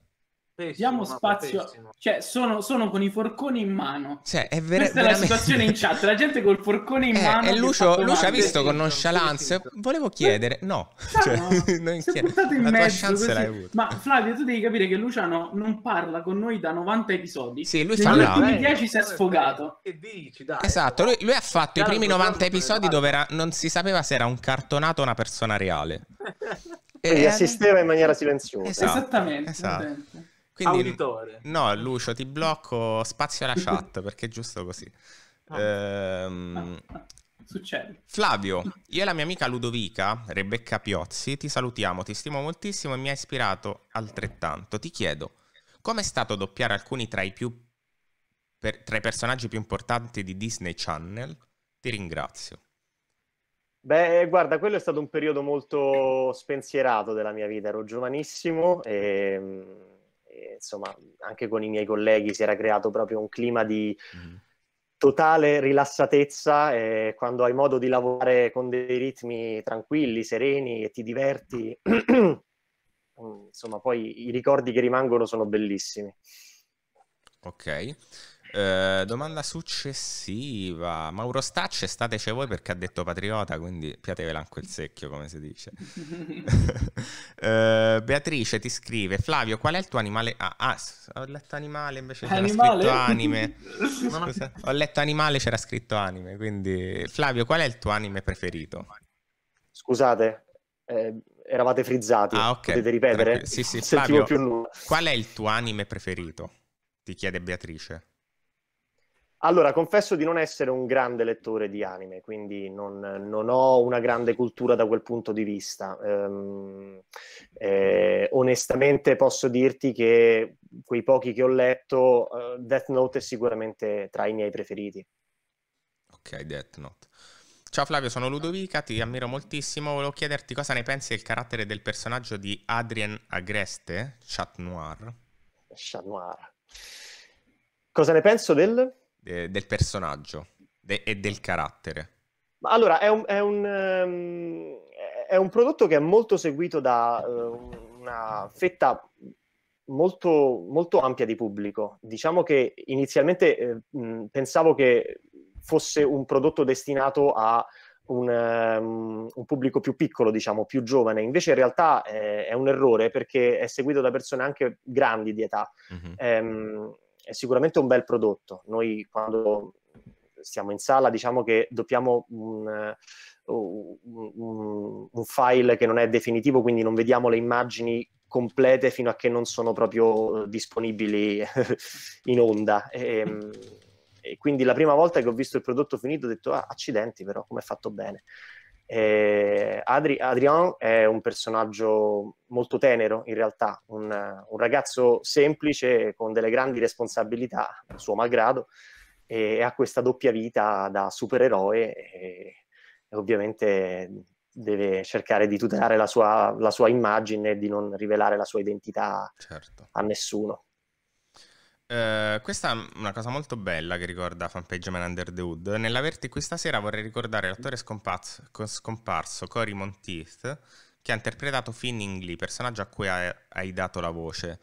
Pessimo, Diamo spazio, cioè sono, sono, con i forconi in mano. Cioè, è ver- Questa veramente... è la situazione in chat, la gente col forcone in eh, mano. E Lucio, Lucio ha visto con nonchalance, volevo chiedere, eh, no, ah, cioè, no. non chied... la mezzo, tua chance l'hai avuta. Ma Flavio, tu devi capire che Luciano non parla con noi da 90 episodi. Sì, lui fa Negli ultimi 10 si è sfogato. Che dici, dai. Esatto, lui, lui ha fatto Chiaro, i primi 90 episodi dove era, non si sapeva se era un cartonato o una persona reale. e, e assisteva in maniera silenziosa. Esatto. Esattamente. Esatto. Quindi, Auditore. No, Lucio, ti blocco spazio alla chat perché è giusto così. Ah. Ehm, ah, Succede. Flavio, io e la mia amica Ludovica, Rebecca Piozzi, ti salutiamo, ti stimo moltissimo e mi ha ispirato altrettanto. Ti chiedo, com'è stato doppiare alcuni tra i, più, per, tra i personaggi più importanti di Disney Channel? Ti ringrazio. Beh, guarda, quello è stato un periodo molto spensierato della mia vita, ero giovanissimo e mm, insomma anche con i miei colleghi si era creato proprio un clima di mm-hmm. totale rilassatezza e quando hai modo di lavorare con dei ritmi tranquilli, sereni e ti diverti, insomma poi i ricordi che rimangono sono bellissimi. Ok. Eh, domanda successiva. Mauro Stacce, stateci voi perché ha detto patriota, quindi piatevela anche il secchio, come si dice. eh, Beatrice ti scrive, Flavio, qual è il tuo animale? Ah, ah ho letto animale invece animale? c'era scritto anime. Scusa, ho letto animale, c'era scritto anime, quindi Flavio, qual è il tuo anime preferito? Scusate, eh, eravate frizzati. Ah, ok. Potete ripetere? Tranqu- sì, sì, Flavio, più nulla. qual è il tuo anime preferito? Ti chiede Beatrice. Allora, confesso di non essere un grande lettore di anime, quindi non, non ho una grande cultura da quel punto di vista. Um, eh, onestamente posso dirti che quei pochi che ho letto, uh, Death Note è sicuramente tra i miei preferiti. Ok, Death Note. Ciao Flavio, sono Ludovica, ti ammiro moltissimo. Volevo chiederti cosa ne pensi del carattere del personaggio di Adrien Agreste, Chat Noir. Chat Noir. Cosa ne penso del eh, del personaggio de- e del carattere? Allora, è un, è, un, um, è un, prodotto che è molto seguito da uh, una fetta molto, molto, ampia di pubblico. Diciamo che inizialmente eh, mh, pensavo che fosse un prodotto destinato a un, um, un, pubblico più piccolo, diciamo, più giovane. Invece in realtà eh, è un errore perché è seguito da persone anche grandi di età. Mm-hmm. Um, è sicuramente un bel prodotto. Noi quando siamo in sala diciamo che doppiamo eh, un, un, un file che non è definitivo, quindi non vediamo le immagini complete fino a che non sono proprio disponibili in onda. E, ehm, e quindi la prima volta che ho visto il prodotto finito ho detto ah, accidenti però come è fatto bene eh, Adri- Adrian è un personaggio molto tenero in realtà, un, un, ragazzo semplice con delle grandi responsabilità, suo malgrado, e ha questa doppia vita da supereroe e, e ovviamente deve cercare di tutelare la sua, la sua immagine e di non rivelare la sua identità certo. a nessuno. Eh, questa è una cosa molto bella che ricorda Fanpage Man Under the Hood. Nell'averti qui stasera vorrei ricordare l'attore scomparso, scomparso Cory Monteith, che ha interpretato Finningley, personaggio a cui hai, hai dato la voce.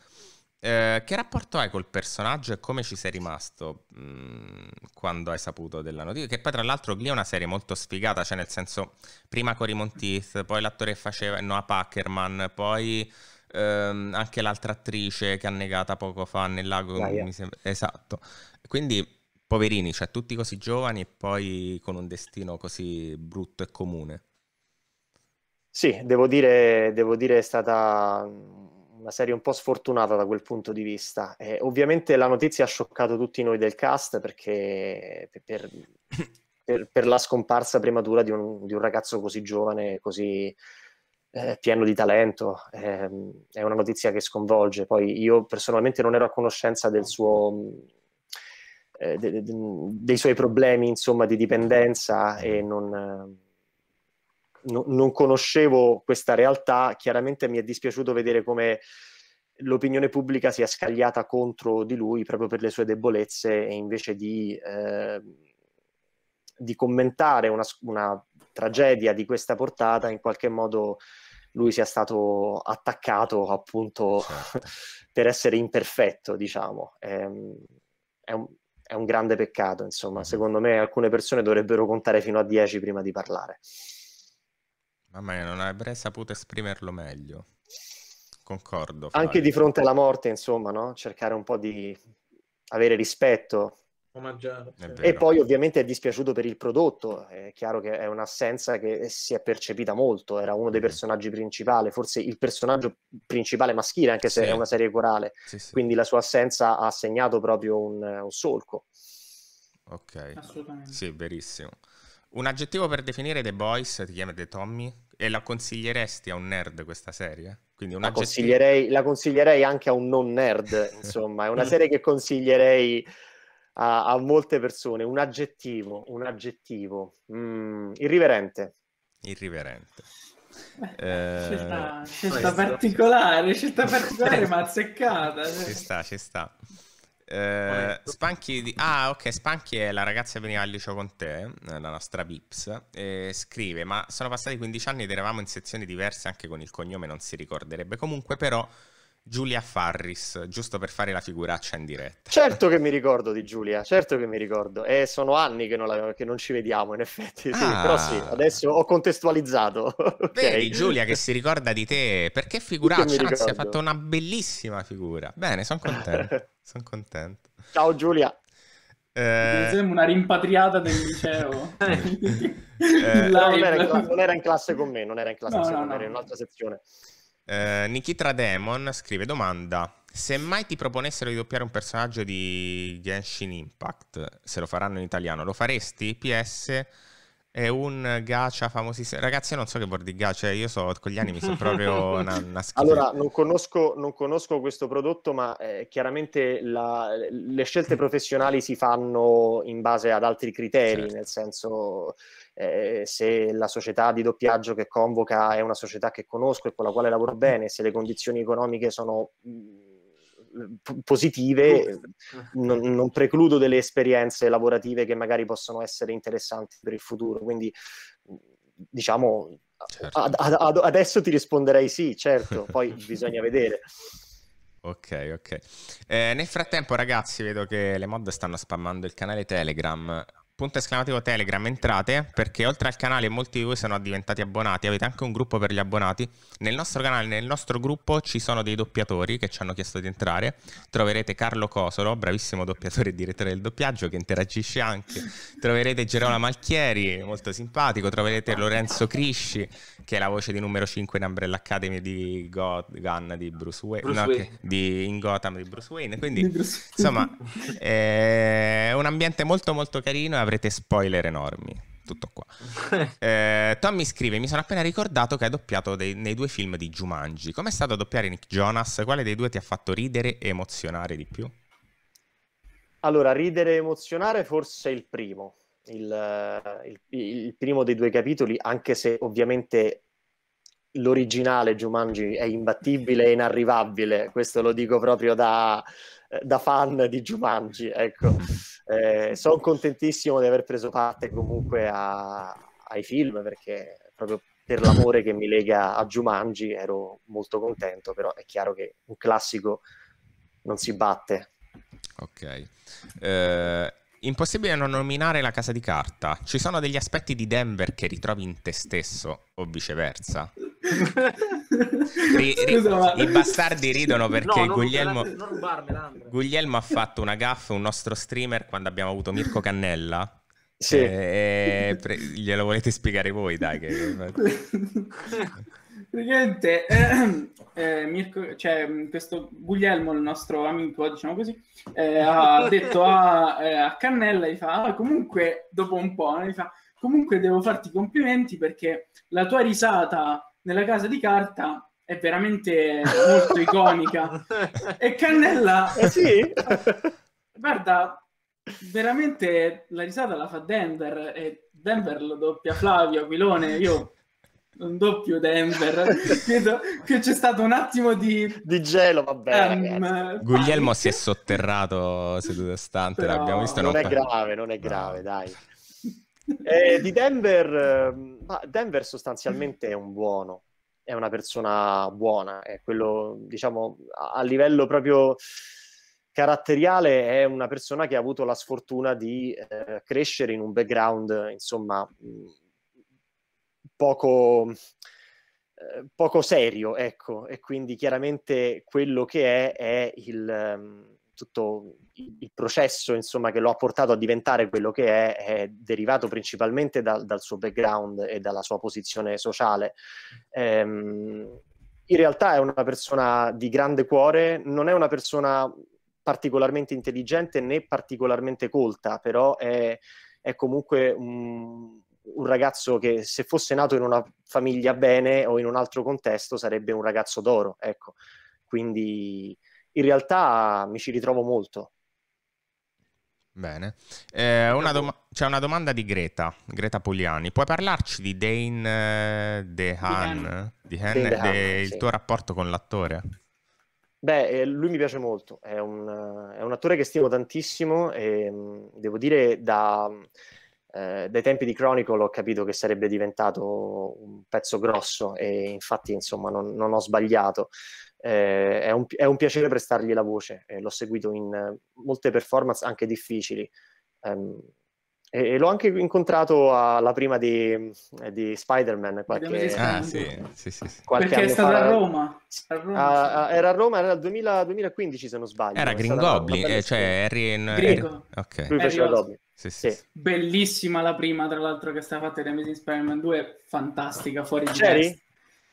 Uh, che rapporto hai col personaggio e come ci sei rimasto mh, mm, quando hai saputo della notizia? Che poi tra l'altro Glee è una serie molto sfigata, cioè nel senso prima Cory Monteith, poi l'attore che faceva Noah Packerman, poi ehm, anche l'altra attrice che ha negata poco fa nel lago, ah, yeah. mi sembra, esatto. Quindi poverini, cioè tutti così giovani e poi con un destino così brutto e comune. Sì, devo dire, devo dire è stata una serie un po' sfortunata da quel punto di vista. Eh, ovviamente la notizia ha scioccato tutti noi del cast perché per, per, per la scomparsa prematura di un, di un ragazzo così giovane, così, eh, pieno di talento, eh, è una notizia che sconvolge. Poi io personalmente non ero a conoscenza del suo, eh, de, de, de, dei suoi problemi insomma, di dipendenza e non, eh, no, non conoscevo questa realtà. Chiaramente mi è dispiaciuto vedere come l'opinione pubblica si è scagliata contro di lui proprio per le sue debolezze e invece di, eh, di commentare una, una, tragedia di questa portata in qualche modo lui sia stato attaccato appunto certo. per essere imperfetto, diciamo. È, ehm, è, un, è, un, grande peccato, insomma. Mm-hmm. Secondo me alcune persone dovrebbero contare fino a 10 prima di parlare. Mamma mia, non avrei saputo esprimerlo meglio. Concordo. Flavio. Anche di fronte alla morte, insomma, no? cercare un po' di avere rispetto omaggiato. E poi ovviamente è dispiaciuto per il prodotto, è chiaro che è un'assenza che si è percepita molto, era uno dei mm. personaggi principali, forse il personaggio principale maschile, anche se sì. è una serie corale, sì, sì. quindi la sua assenza ha segnato proprio un, un solco. Ok, assolutamente. Sì, verissimo. Un aggettivo per definire The Boys ti chiama The Tommy e la consiglieresti a un nerd questa serie? un la, aggettivo... consiglierei, la consiglierei anche a un non nerd, insomma, è una serie che consiglierei a, a molte persone. Un aggettivo, un aggettivo. Mm, irriverente. Irriverente. Eh, eh scelta, scelta particolare, scelta particolare ma azzeccata. Eh. Ci sta, ci sta. Eh, Spanchi di... Ah, ok, Spanchi è la ragazza che veniva al liceo con te, eh, la nostra Vips, e scrive, ma sono passati 15 anni ed eravamo in sezioni diverse anche con il cognome, non si ricorderebbe. Comunque però Giulia Farris, giusto per fare la figuraccia in diretta. Certo che mi ricordo di Giulia, certo che mi ricordo. E sono anni che non, la, che non ci vediamo, in effetti. Sì, ah. Però sì, adesso ho contestualizzato. Vedi okay. Giulia che si ricorda di te, perché figuraccia? Anzi, ha fatto una bellissima figura. Bene, sono contento. son contento. Ciao Giulia. Eh... Sembra una rimpatriata del liceo. eh... non, era in, non, era in classe, con me, non era in classe no, con no, me, era in un'altra sezione. Eh, Nikitra Demon scrive domanda. Se mai ti proponessero di doppiare un personaggio di Genshin Impact, se lo faranno in italiano, lo faresti? PS è un gacha famosissimo. Ragazzi, io non so che vuol dire gacha, io so, con gli animi sono proprio una, una schifo. Allora, non conosco, non conosco, questo prodotto, ma eh, chiaramente la, le scelte professionali si fanno in base ad altri criteri, certo. nel senso eh, se la società di doppiaggio che convoca è una società che conosco e con la quale lavoro mm. bene, se le condizioni economiche sono mh, mm, positive, eh, non, non, precludo delle esperienze lavorative che magari possono essere interessanti per il futuro. Quindi, mm, diciamo, certo. ad, ad, adesso ti risponderei sì, certo, poi bisogna vedere. Ok, ok. Eh, nel frattempo, ragazzi, vedo che le mod stanno spammando il canale Telegram. Punto esclamativo Telegram, entrate perché oltre al canale molti di voi sono diventati abbonati, avete anche un gruppo per gli abbonati. Nel nostro canale, nel nostro gruppo ci sono dei doppiatori che ci hanno chiesto di entrare. Troverete Carlo Cosolo, bravissimo doppiatore e direttore del doppiaggio che interagisce anche. Troverete Gerona Malchieri, molto simpatico, troverete Lorenzo Crisci che è la voce di numero 5 in Umbrella Academy di God, Gun di Bruce Wayne, Bruce no, Wayne. Che, di, in Gotham di Bruce Wayne. Quindi, Bruce Wayne. insomma, eh, è un ambiente molto molto carino e avrete spoiler enormi. Tutto qua. eh, Tommy scrive: Mi sono appena ricordato che hai doppiato dei, nei due film di Jumanji. Com'è stato doppiare Nick Jonas? Quale dei due ti ha fatto ridere e emozionare di più? Allora, ridere e emozionare forse è il primo, il, il, il primo dei due capitoli, anche se ovviamente l'originale Jumanji è imbattibile e inarrivabile, questo lo dico proprio da, da fan di Jumanji, ecco. Eh, sono contentissimo di aver preso parte comunque a, ai film perché proprio per l'amore che mi lega a Jumanji ero molto contento, però è chiaro che un classico non si batte. Ok. Eh, impossibile non nominare la casa di carta. Ci sono degli aspetti di Denver che ritrovi in te stesso o viceversa? ri, ri, I bastardi ridono perché no, Guglielmo, rubarmela, Guglielmo ha fatto una gaffa, un nostro streamer, quando abbiamo avuto Mirko Cannella. Sì. E, eh, e, eh, pre- glielo volete spiegare voi, dai. Che... Praticamente, eh, eh, Mirko, cioè, mm, questo Guglielmo, il nostro amico, diciamo così, eh, ha detto a, eh, a Cannella, gli fa, ah, comunque, dopo un po', gli fa, comunque devo farti complimenti perché la tua risata nella casa di carta è veramente molto iconica. e Cannella... Ah, sì? Guarda, veramente la risata la fa Denver e Denver lo doppia Flavio Aquilone, io un doppio Denver. Credo che c'è stato un attimo di, di gelo, vabbè. Um, ehm, Guglielmo si è sotterrato seduto stante, Però... l'abbiamo visto. Non, non è grave, non è grave, no. dai. Eh, di Denver, ehm, Denver sostanzialmente è un buono, è una persona buona, è quello, diciamo, a livello proprio caratteriale è una persona che ha avuto la sfortuna di eh, crescere in un background, insomma, poco, eh, poco serio, ecco, e quindi chiaramente quello che è è il, ehm, tutto il processo insomma, che lo ha portato a diventare quello che è, è derivato principalmente dal, dal suo background e dalla sua posizione sociale. Ehm, in realtà è una persona di grande cuore, non è una persona particolarmente intelligente né particolarmente colta, però è, è comunque un, un ragazzo che se fosse nato in una famiglia bene o in un altro contesto sarebbe un ragazzo d'oro, ecco. Quindi in realtà mi ci ritrovo molto. Bene. Eh, una dom- c'è una domanda di Greta, Greta Pugliani. Puoi parlarci di Dane eh, De Dehan, di Han, Dane Dehan, de- sì. il tuo rapporto con l'attore? Beh, eh, lui mi piace molto, è un, è un attore che stimo tantissimo e mm, devo dire da, eh, dai tempi di Chronicle ho capito che sarebbe diventato un pezzo grosso e infatti insomma non, non ho sbagliato. Eh, è, un, è, un, piacere prestargli la voce, eh, l'ho seguito in molte performance anche difficili. Um, e, e, l'ho anche incontrato alla prima di, di Spider-Man qualche, ah, sì, sì, sì, sì. Qualche Perché è stato a Roma. A Roma a, ah, a, ah, era a Roma, era nel 2015 se non sbaglio. Era Green Goblin, eh, cioè Harry... In... Harry... Okay. Lui faceva Goblin. Sì, sì, Bellissima la prima, tra l'altro, che è stata fatta in Amazing Spider-Man 2, fantastica, fuori C'eri? di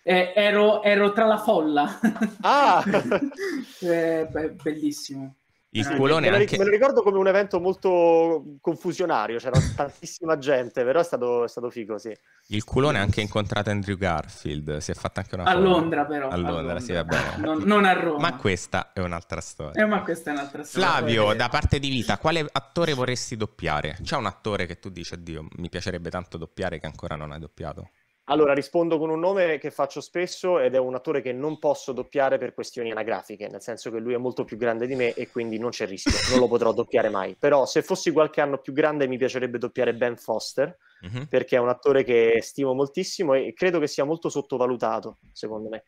eh, ero, ero, tra la folla. Ah! eh, beh, bellissimo. Il sì, culone me, anche... me lo ricordo come un evento molto confusionario, c'era tantissima gente, però è stato, è stato, figo, sì. Il culone ha anche incontrato Andrew Garfield, si è fatta anche una A foto... Londra però. A Londra, a Londra. sì, vabbè. Non, non, a Roma. Ma questa è un'altra storia. Eh, ma questa è un'altra storia. Flavio, da parte di vita, quale attore vorresti doppiare? C'è un attore che tu dici, addio, mi piacerebbe tanto doppiare che ancora non hai doppiato? Allora, rispondo con un nome che faccio spesso ed è un attore che non posso doppiare per questioni anagrafiche, nel senso che lui è molto più grande di me e quindi non c'è rischio, non lo potrò doppiare mai. Però se fossi qualche anno più grande mi piacerebbe doppiare Ben Foster, mm-hmm. perché è un attore che stimo moltissimo e credo che sia molto sottovalutato, secondo me.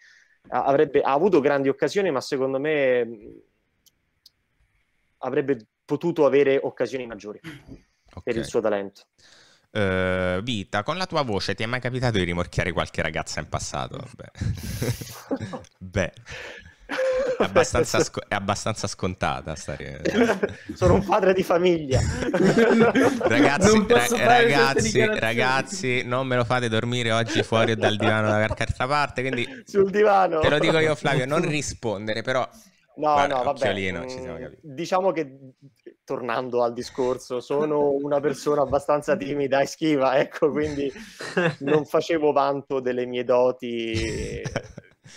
Avrebbe, ha avuto grandi occasioni, ma secondo me avrebbe potuto avere occasioni maggiori okay. per il suo talento. Uh, vita, con la tua voce ti è mai capitato di rimorchiare qualche ragazza in passato? Beh, Beh. È, abbastanza sc- è abbastanza, scontata. Stare... Sono un padre di famiglia. ragazzi, ra- ragazzi, ragazzi, non me lo fate dormire oggi fuori o dal divano da qualche altra parte. Quindi Sul divano. Te lo dico io, Flavio, non rispondere, però... No, Guarda, no, vabbè. Mh, mm, diciamo che tornando al discorso, sono una persona abbastanza timida e schiva, ecco, quindi non facevo vanto delle mie doti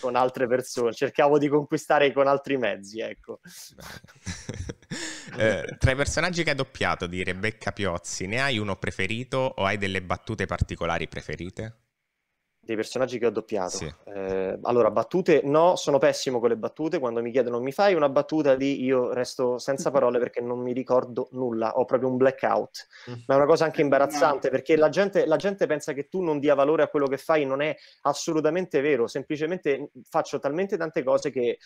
con altre persone, cercavo di conquistare con altri mezzi, ecco. eh, tra i personaggi che hai doppiato di Rebecca Piozzi, ne hai uno preferito o hai delle battute particolari preferite? dei personaggi che ho doppiato. Sì. Eh, allora, battute no, sono pessimo con le battute. Quando mi chiedono mi fai una battuta lì, io resto senza mhm. parole perché non mi ricordo nulla, ho proprio un blackout. Mhm. Ma è una cosa anche eh, imbarazzante perché la gente, la gente pensa che tu non dia valore a quello che fai, non è assolutamente vero. Semplicemente faccio talmente tante cose che eh,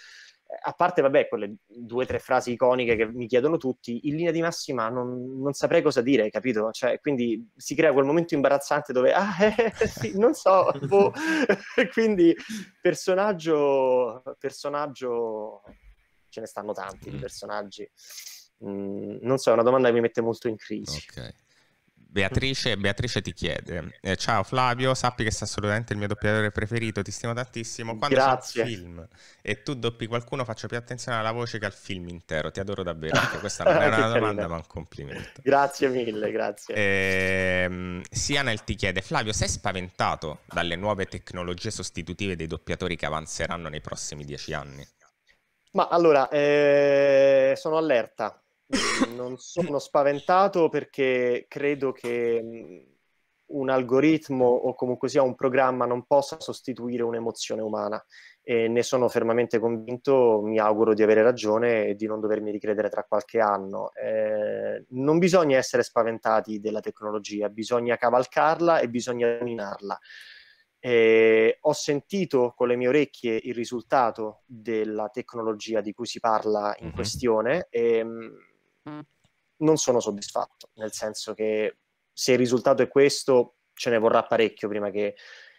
a parte, vabbè, quelle due o tre frasi iconiche che mi chiedono tutti, in linea di massima non, non saprei cosa dire, capito? Cioè, quindi si crea quel momento imbarazzante dove, ah, eh, eh sì, non so, tempo. Quindi personaggio, personaggio, ce ne stanno tanti di mm. personaggi. Mm, non so, è una domanda che mi mette molto in crisi. Ok. Beatrice, Beatrice, ti chiede: eh, Ciao Flavio, sappi che sei assolutamente il mio doppiatore preferito, ti stimo tantissimo. Quando Grazie. film e tu doppi qualcuno, faccio più attenzione alla voce che al film intero. Ti adoro davvero. Anche questa non è una domanda, carina. ma un complimento. Grazie mille, grazie. Eh, Sianel ti chiede: Flavio, sei spaventato dalle nuove tecnologie sostitutive dei doppiatori che avanzeranno nei prossimi dieci anni? Ma allora, eh, sono allerta Ehm, non sono spaventato perché credo che mhmm, un algoritmo o comunque sia un programma non possa sostituire un'emozione umana e ne sono fermamente convinto, mi auguro di avere ragione e di non dovermi ricredere tra qualche anno. Eh, non bisogna essere spaventati della tecnologia, bisogna cavalcarla e bisogna dominarla. Eh, ho sentito con le mie orecchie il risultato della tecnologia di cui si parla in mm-hmm. questione. E, ehm, non sono soddisfatto, nel senso che se il risultato è questo, ce ne vorrà parecchio prima che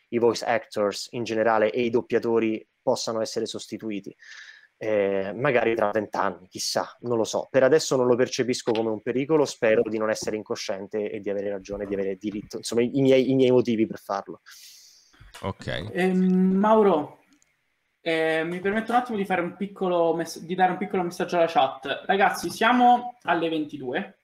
i voice actors in generale e i doppiatori possano essere sostituiti. Eh, magari tra vent'anni, chissà, non lo so. Per adesso non lo percepisco come un pericolo, spero di non essere incosciente e di avere ragione, di avere diritto, insomma i miei, i miei motivi per farlo. Ok. Eh, Mauro, eh, mi permetto un attimo di, un mess- di, dare un piccolo messaggio alla chat. Ragazzi, siamo alle 22.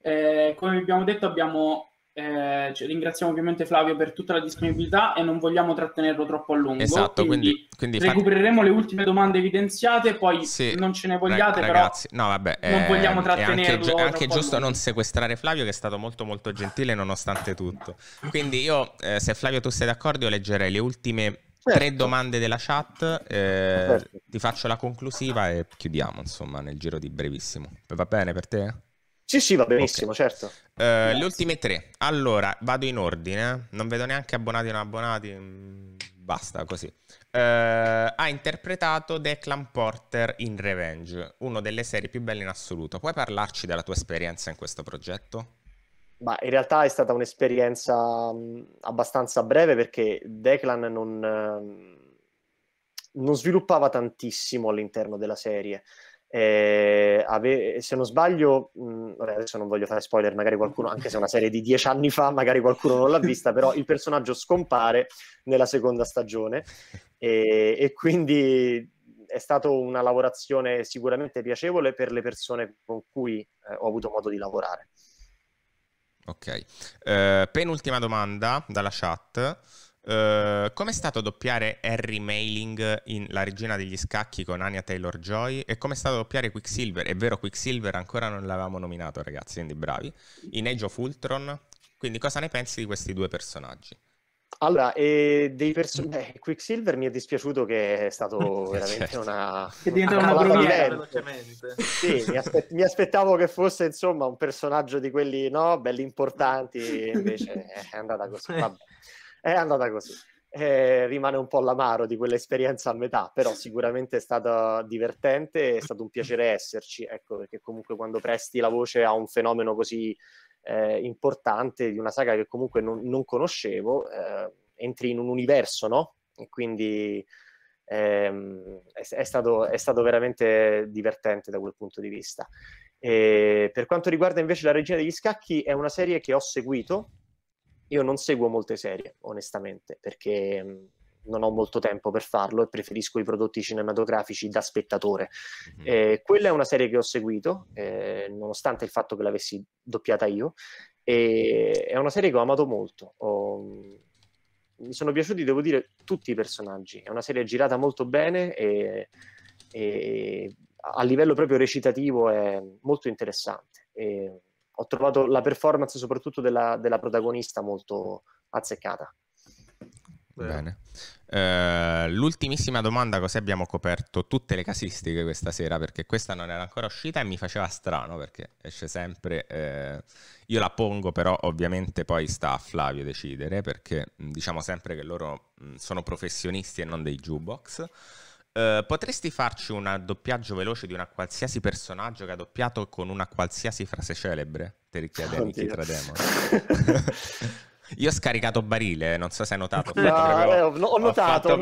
Eh, come abbiamo detto, abbiamo, eh, cioè, ringraziamo ovviamente Flavio per tutta la disponibilità e non vogliamo trattenerlo troppo a lungo. Esatto, quindi, quindi, quindi recupereremo fate... le ultime domande evidenziate, poi sì, non ce ne vogliate, rag- ragazzi, no, vabbè, non eh, vogliamo trattenerlo. È anche, gi- anche giusto non sequestrare Flavio che è stato molto molto gentile nonostante tutto. Quindi io, eh, se Flavio tu sei d'accordo, io leggerei le ultime certo. tre domande della chat, eh, certo. ti faccio la conclusiva e chiudiamo insomma nel giro di brevissimo. Va bene per te? Sì, sì, va benissimo, okay. certo. Eh, le ultime tre. Allora, vado in ordine, eh. non vedo neanche abbonati o non abbonati, mm, basta così. Eh, ha interpretato Declan Porter in Revenge, una delle serie più belle in assoluto. Puoi parlarci della tua esperienza in questo progetto? Ma in realtà è stata un'esperienza mh, mm, abbastanza breve perché Declan non, ehm, non, sviluppava tantissimo all'interno della serie. Eh, ave- se non sbaglio, mh, mm, adesso non voglio fare spoiler, magari qualcuno, anche se è una serie di dieci anni fa, magari qualcuno non l'ha vista, però il personaggio scompare nella seconda stagione e, e quindi è stata una lavorazione sicuramente piacevole per le persone con cui eh, ho avuto modo di lavorare. Ok. Uh, penultima domanda dalla chat. Uh, eh, è stato doppiare Harry Mailing in La regina degli scacchi con Anya Taylor Joy? E come è stato doppiare Quicksilver? È vero, Quicksilver ancora non l'avevamo nominato, ragazzi, quindi bravi. In Age of Ultron. Quindi, cosa ne pensi di questi due personaggi? Allora, e dei personaggi. beh, mm. Quicksilver mi è dispiaciuto che è stato veramente certo. una... Che diventa una, una velocemente. Sì, mi, aspe- mi, aspettavo che fosse insomma un personaggio di quelli, no, belli importanti, invece è andata così, vabbè. È andata così. Eh, rimane un po' l'amaro di quell'esperienza a metà, però sicuramente è stata divertente, è stato un piacere esserci, ecco, perché comunque quando presti la voce a un fenomeno così eh, importante di una saga che comunque non, non conoscevo, eh, entri in un universo, no? E quindi ehm, è, è, stato, è, stato, veramente divertente da quel punto di vista. E per quanto riguarda invece la regina degli scacchi, è una serie che ho seguito. Io non seguo molte serie, onestamente, perché ehm, non ho molto tempo per farlo e preferisco i prodotti cinematografici da spettatore. Mm-hmm. Eh, quella è una serie che ho seguito, eh, nonostante il fatto che l'avessi doppiata io, e è una serie che ho amato molto. Ho... Mi sono piaciuti, devo dire, tutti i personaggi. È una serie girata molto bene e, e a livello proprio recitativo è molto interessante. E ho trovato la performance soprattutto della, della protagonista molto azzeccata. Bene. Eh, l'ultimissima domanda, così abbiamo coperto tutte le casistiche questa sera, perché questa non era ancora uscita e mi faceva strano, perché esce sempre... Eh, io la pongo però ovviamente poi sta a Flavio decidere, perché diciamo sempre che loro sono professionisti e non dei jukebox. Eh, potresti farci un doppiaggio veloce di una qualsiasi personaggio che ha doppiato con una qualsiasi frase celebre? Te richiede oh, Nichi Io ho scaricato barile, non so se hai notato. No, eh, ho notato, ho, ho notato.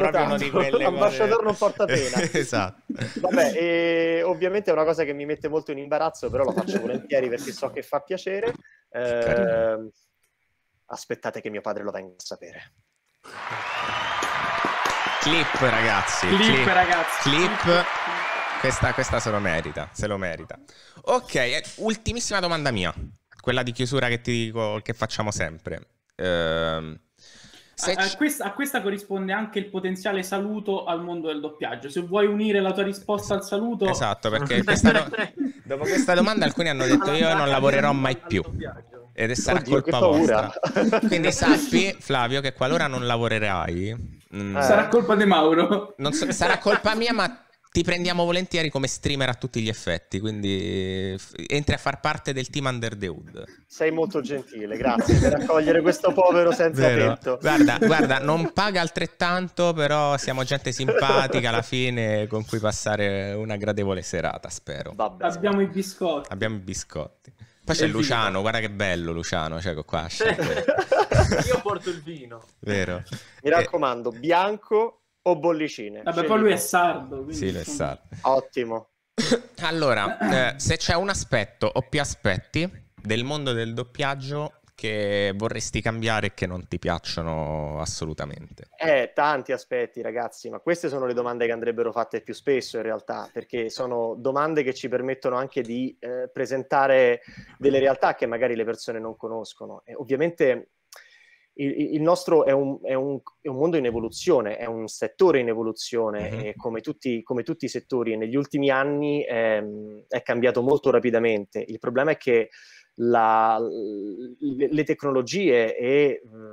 Quelle, non porta pena. esatto. Vabbè, e, ovviamente è una cosa che mi mette molto in imbarazzo, però lo faccio volentieri perché so che fa piacere. Eh, aspettate che mio padre lo venga a sapere. Clip, ragazzi. Clip, clip ragazzi. clip. Questa, questa se lo merita, se lo merita. Ok, ultimissima domanda mia quella di chiusura che ti dico che facciamo sempre. Ehm, a, questa, a, questa, corrisponde anche il potenziale saluto al mondo del doppiaggio. Se vuoi unire la tua risposta al saluto. Esatto, perché questa no... dopo questa domanda alcuni hanno detto io non lavorerò mai più. Ed è sarà Oddio, colpa vostra. Quindi sappi, Flavio, che qualora non lavorerai. Mh, mm, sarà colpa di Mauro. So, sarà colpa mia, ma ti prendiamo volentieri come streamer a tutti gli effetti, quindi entri a far parte del team Under the Hood. Sei molto gentile, grazie per accogliere questo povero senza Vero. tetto. Guarda, guarda, non paga altrettanto, però siamo gente simpatica alla fine con cui passare una gradevole serata, spero. Vabbè. Abbiamo i biscotti. Abbiamo i biscotti. Poi c'è Luciano, guarda che bello Luciano, cioè qua. Io porto il vino. Vero. Mi raccomando, bianco o bollicine. Vabbè, poi lui è sardo. Sì, lui è sardo. Ottimo. allora, eh, se c'è un aspetto o più aspetti del mondo del doppiaggio che vorresti cambiare e che non ti piacciono assolutamente? Eh, tanti aspetti, ragazzi, ma queste sono le domande che andrebbero fatte più spesso in realtà, perché sono domande che ci permettono anche di eh, presentare delle realtà che magari le persone non conoscono. E ovviamente il, il nostro è un, è, un, è un, mondo in evoluzione, è un settore in evoluzione mm-hmm. e come tutti, come tutti, i settori negli ultimi anni ehm, è cambiato molto rapidamente. Il problema è che la, le, le, tecnologie e mm,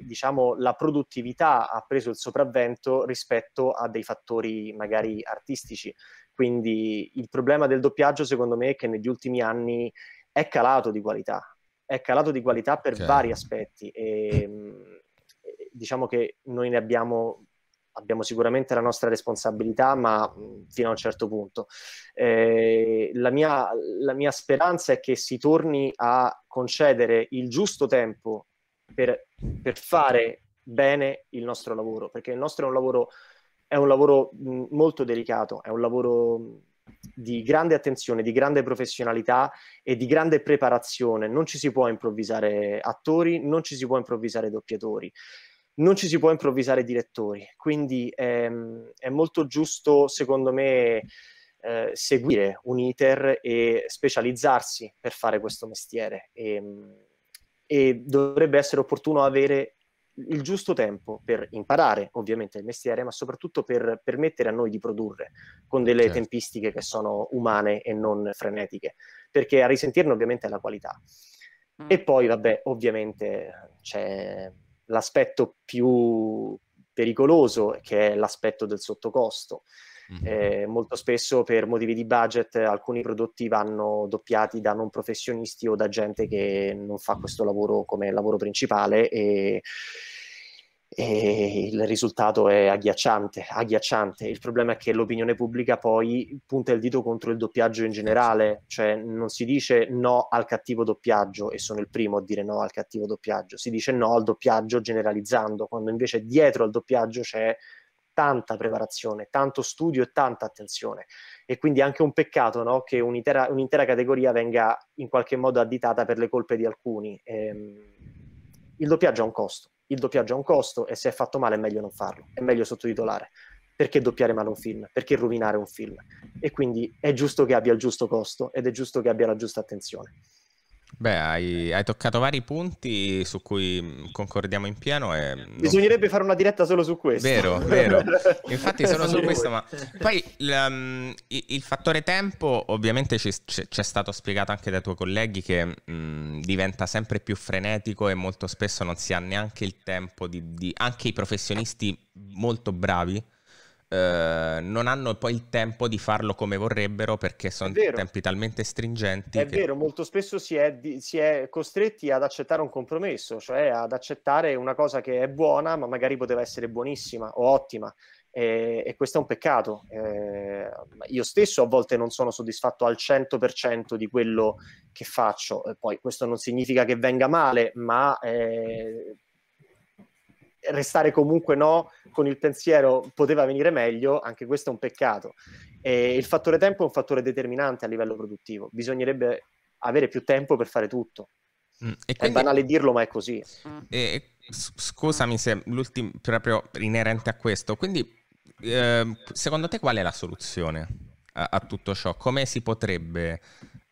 diciamo, la produttività ha preso il sopravvento rispetto a dei fattori magari artistici. Quindi il problema del doppiaggio secondo me è che negli ultimi anni è calato di qualità, è calato di qualità per certo. vari aspetti e mm, diciamo che noi ne abbiamo abbiamo sicuramente la nostra responsabilità, ma mm, fino a un certo punto. Eh, la, mia, la, mia, speranza è che si torni a concedere il giusto tempo per, per fare bene il nostro lavoro, perché il nostro è un lavoro, è un lavoro mm, molto delicato, è un lavoro di grande attenzione, di grande professionalità e di grande preparazione. Non ci si può improvvisare attori, non ci si può improvvisare doppiatori, non ci si può improvvisare direttori. Quindi ehm, è molto giusto, secondo me, eh, seguire un iter e specializzarsi per fare questo mestiere. E, ehm, e dovrebbe essere opportuno avere il giusto tempo per imparare ovviamente il mestiere, ma soprattutto per permettere a noi di produrre con delle certo. tempistiche che sono umane e non frenetiche, perché a risentirne ovviamente è la qualità. Mm. E poi, vabbè, ovviamente c'è l'aspetto più pericoloso che è l'aspetto del sottocosto Mm-hmm. Eh, molto spesso per motivi di budget alcuni prodotti vanno doppiati da non professionisti o da gente che non fa mm-hmm. questo lavoro come lavoro principale e, e il risultato è agghiacciante, agghiacciante, Il problema è che l'opinione pubblica poi punta il dito contro il doppiaggio in generale, cioè non si dice no al cattivo doppiaggio e sono il primo a dire no al cattivo doppiaggio, si dice no al doppiaggio generalizzando, quando invece dietro al doppiaggio c'è tanta preparazione, tanto studio e tanta attenzione. E quindi è anche un peccato no? che un'intera, un'intera, categoria venga in qualche modo additata per le colpe di alcuni. Ehm, il doppiaggio ha un costo, il doppiaggio ha un costo e se è fatto male è meglio non farlo, è meglio sottotitolare. Perché doppiare male un film? Perché rovinare un film? E quindi è giusto che abbia il giusto costo ed è giusto che abbia la giusta attenzione. Beh, hai, hai, toccato vari punti su cui mm, concordiamo in pieno. E non... Bisognerebbe fare una diretta solo su questo. Vero, vero. Infatti solo su questo, ma poi mm, il, il fattore tempo ovviamente ci, è stato spiegato anche dai tuoi colleghi che mh, mm, diventa sempre più frenetico e molto spesso non si ha neanche il tempo di... di... anche i professionisti molto bravi eh, non hanno poi il tempo di farlo come vorrebbero perché sono tempi talmente stringenti. È che... vero, molto spesso si è, di, si è, costretti ad accettare un compromesso, cioè ad accettare una cosa che è buona ma magari poteva essere buonissima o ottima. E, e questo è un peccato. Eh, io stesso a volte non sono soddisfatto al 100% di quello che faccio. E poi questo non significa che venga male, ma eh, restare comunque no con il pensiero poteva venire meglio, anche questo è un peccato. E il fattore tempo è un fattore determinante a livello produttivo, bisognerebbe avere più tempo per fare tutto. Mm, quindi... È banale dirlo, ma è così. E, scusami se l'ultimo proprio inerente a questo, quindi eh, secondo te qual è la soluzione a, a tutto ciò? Come si potrebbe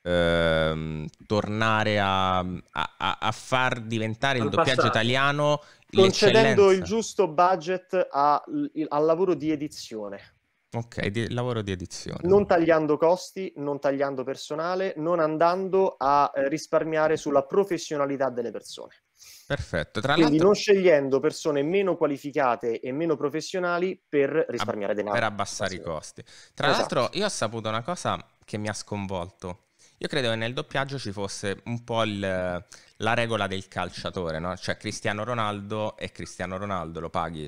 ehm, tornare a, a, a, far diventare il, doppiaggio italiano concedendo il giusto budget a, al lavoro di edizione. Ok, di, lavoro di edizione. Non tagliando costi, non tagliando personale, non andando a eh, risparmiare sulla professionalità delle persone. Perfetto. Tra Quindi non scegliendo persone meno qualificate e meno professionali per risparmiare denaro. Per abbassare i costi. Tra esatto. l'altro io ho saputo una cosa che mi ha sconvolto. Io credo che nel doppiaggio ci fosse un po' il, la regola del calciatore, no? Cioè Cristiano Ronaldo e Cristiano Ronaldo lo paghi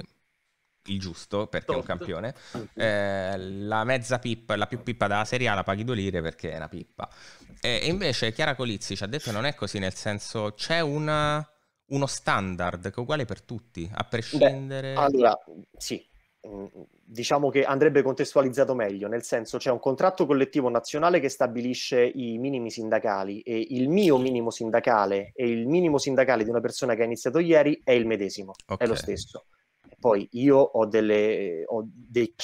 il giusto perché Tot. è un certo. campione. Eh, la mezza pippa, la più pippa della Serie A la paghi due lire perché è una pippa. E invece Chiara Colizzi ci ha detto che non è così, nel senso c'è una, uno standard che è uguale per tutti, a prescindere... Beh, allora, sì, mm, diciamo che andrebbe contestualizzato meglio, nel senso c'è un contratto collettivo nazionale che stabilisce i minimi sindacali e il mio minimo sindacale e il minimo sindacale di una persona che ha iniziato ieri è il medesimo, okay. è lo stesso. Poi io ho delle ho dei,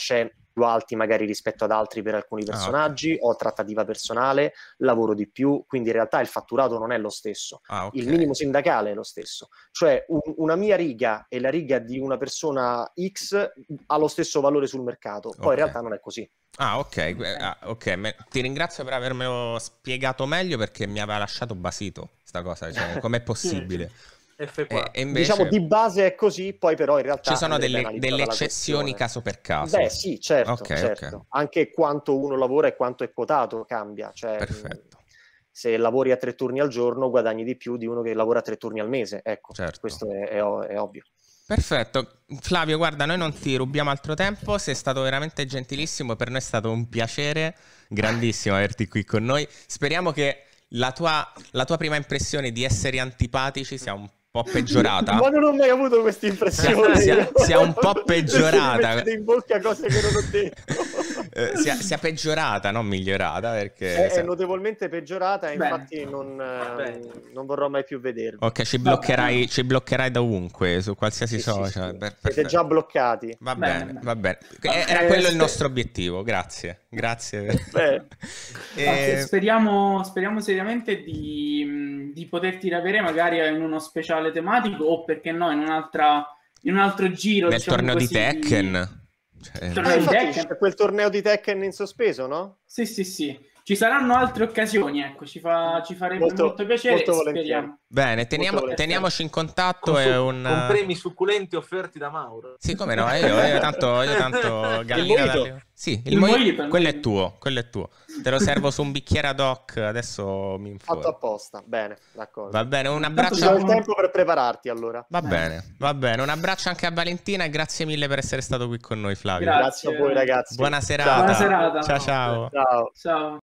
più alti magari rispetto ad altri per alcuni personaggi, ah, okay. ho trattativa personale, lavoro di più, quindi in realtà il fatturato non è lo stesso, ah, okay. il minimo sindacale è lo stesso, cioè un, una mia riga e la riga di una persona X ha lo stesso valore sul mercato, poi okay. in realtà non è così. Ah, ok, ah, okay. Me... ti ringrazio per avermelo spiegato meglio perché mi aveva lasciato basito sta cosa, cioè, com'è possibile? F4. Eh, invece... Diciamo di base è così, poi però in realtà... Ci sono delle, delle eccezioni caso per caso. Beh sì, certo, okay, certo. Okay. Anche quanto uno lavora e quanto è quotato cambia. Cioè, Perfetto. Se lavori a tre turni al giorno guadagni di più di uno che lavora a tre turni al mese, ecco, certo. questo è, è, è ovvio. Perfetto, Flavio, guarda, noi non ti rubiamo altro tempo, sei stato veramente gentilissimo, per noi è stato un piacere grandissimo averti qui con noi. Speriamo che la tua, la tua prima impressione di essere antipatici sia un po' peggiorata. Ma non ho mai avuto questa impressione. si, si è un po' peggiorata. in bocca cose che non ho detto eh, sia, sia, peggiorata, non migliorata. Perché è, eh, se... è notevolmente peggiorata e infatti non, eh, non, vorrò mai più vederla. Ok, ci bloccherai, ci bloccherai, da su qualsiasi sì, social. Sì, sì. Per, per... Siete già bloccati. Va bene, bene, va bene. Era quello il eh, nostro obiettivo, grazie. Grazie. Per... e... speriamo, speriamo, seriamente di, di poterti riavere magari in uno speciale tematico o perché no, in un'altra in un altro giro. Nel diciamo torneo così, di Tekken. Cioè... cioè eh, Tekken... quel torneo di Tekken in sospeso, no? Sì, sì, sì ci saranno altre occasioni, ecco, ci, fa, ci farebbe molto, molto piacere. Molto Bene, teniamo, molto teniamoci in contatto. Con, su, un... con premi succulenti offerti da Mauro. Sì, come no, io, io tanto, io tanto gallina dalle... Sì, il, il mo... Mo... quello è tuo, quello è tuo. Te lo servo su un bicchiere ad hoc, adesso mi informo. Fatto apposta, bene, d'accordo. Va bene, un abbraccio. Ho il tempo per prepararti allora. Va bene. bene, va bene. Un abbraccio anche a Valentina e grazie mille per essere stato qui con noi Flavio. Grazie, grazie a voi ragazzi. Buona serata. Buona serata. Ciao ciao. Ciao. ciao.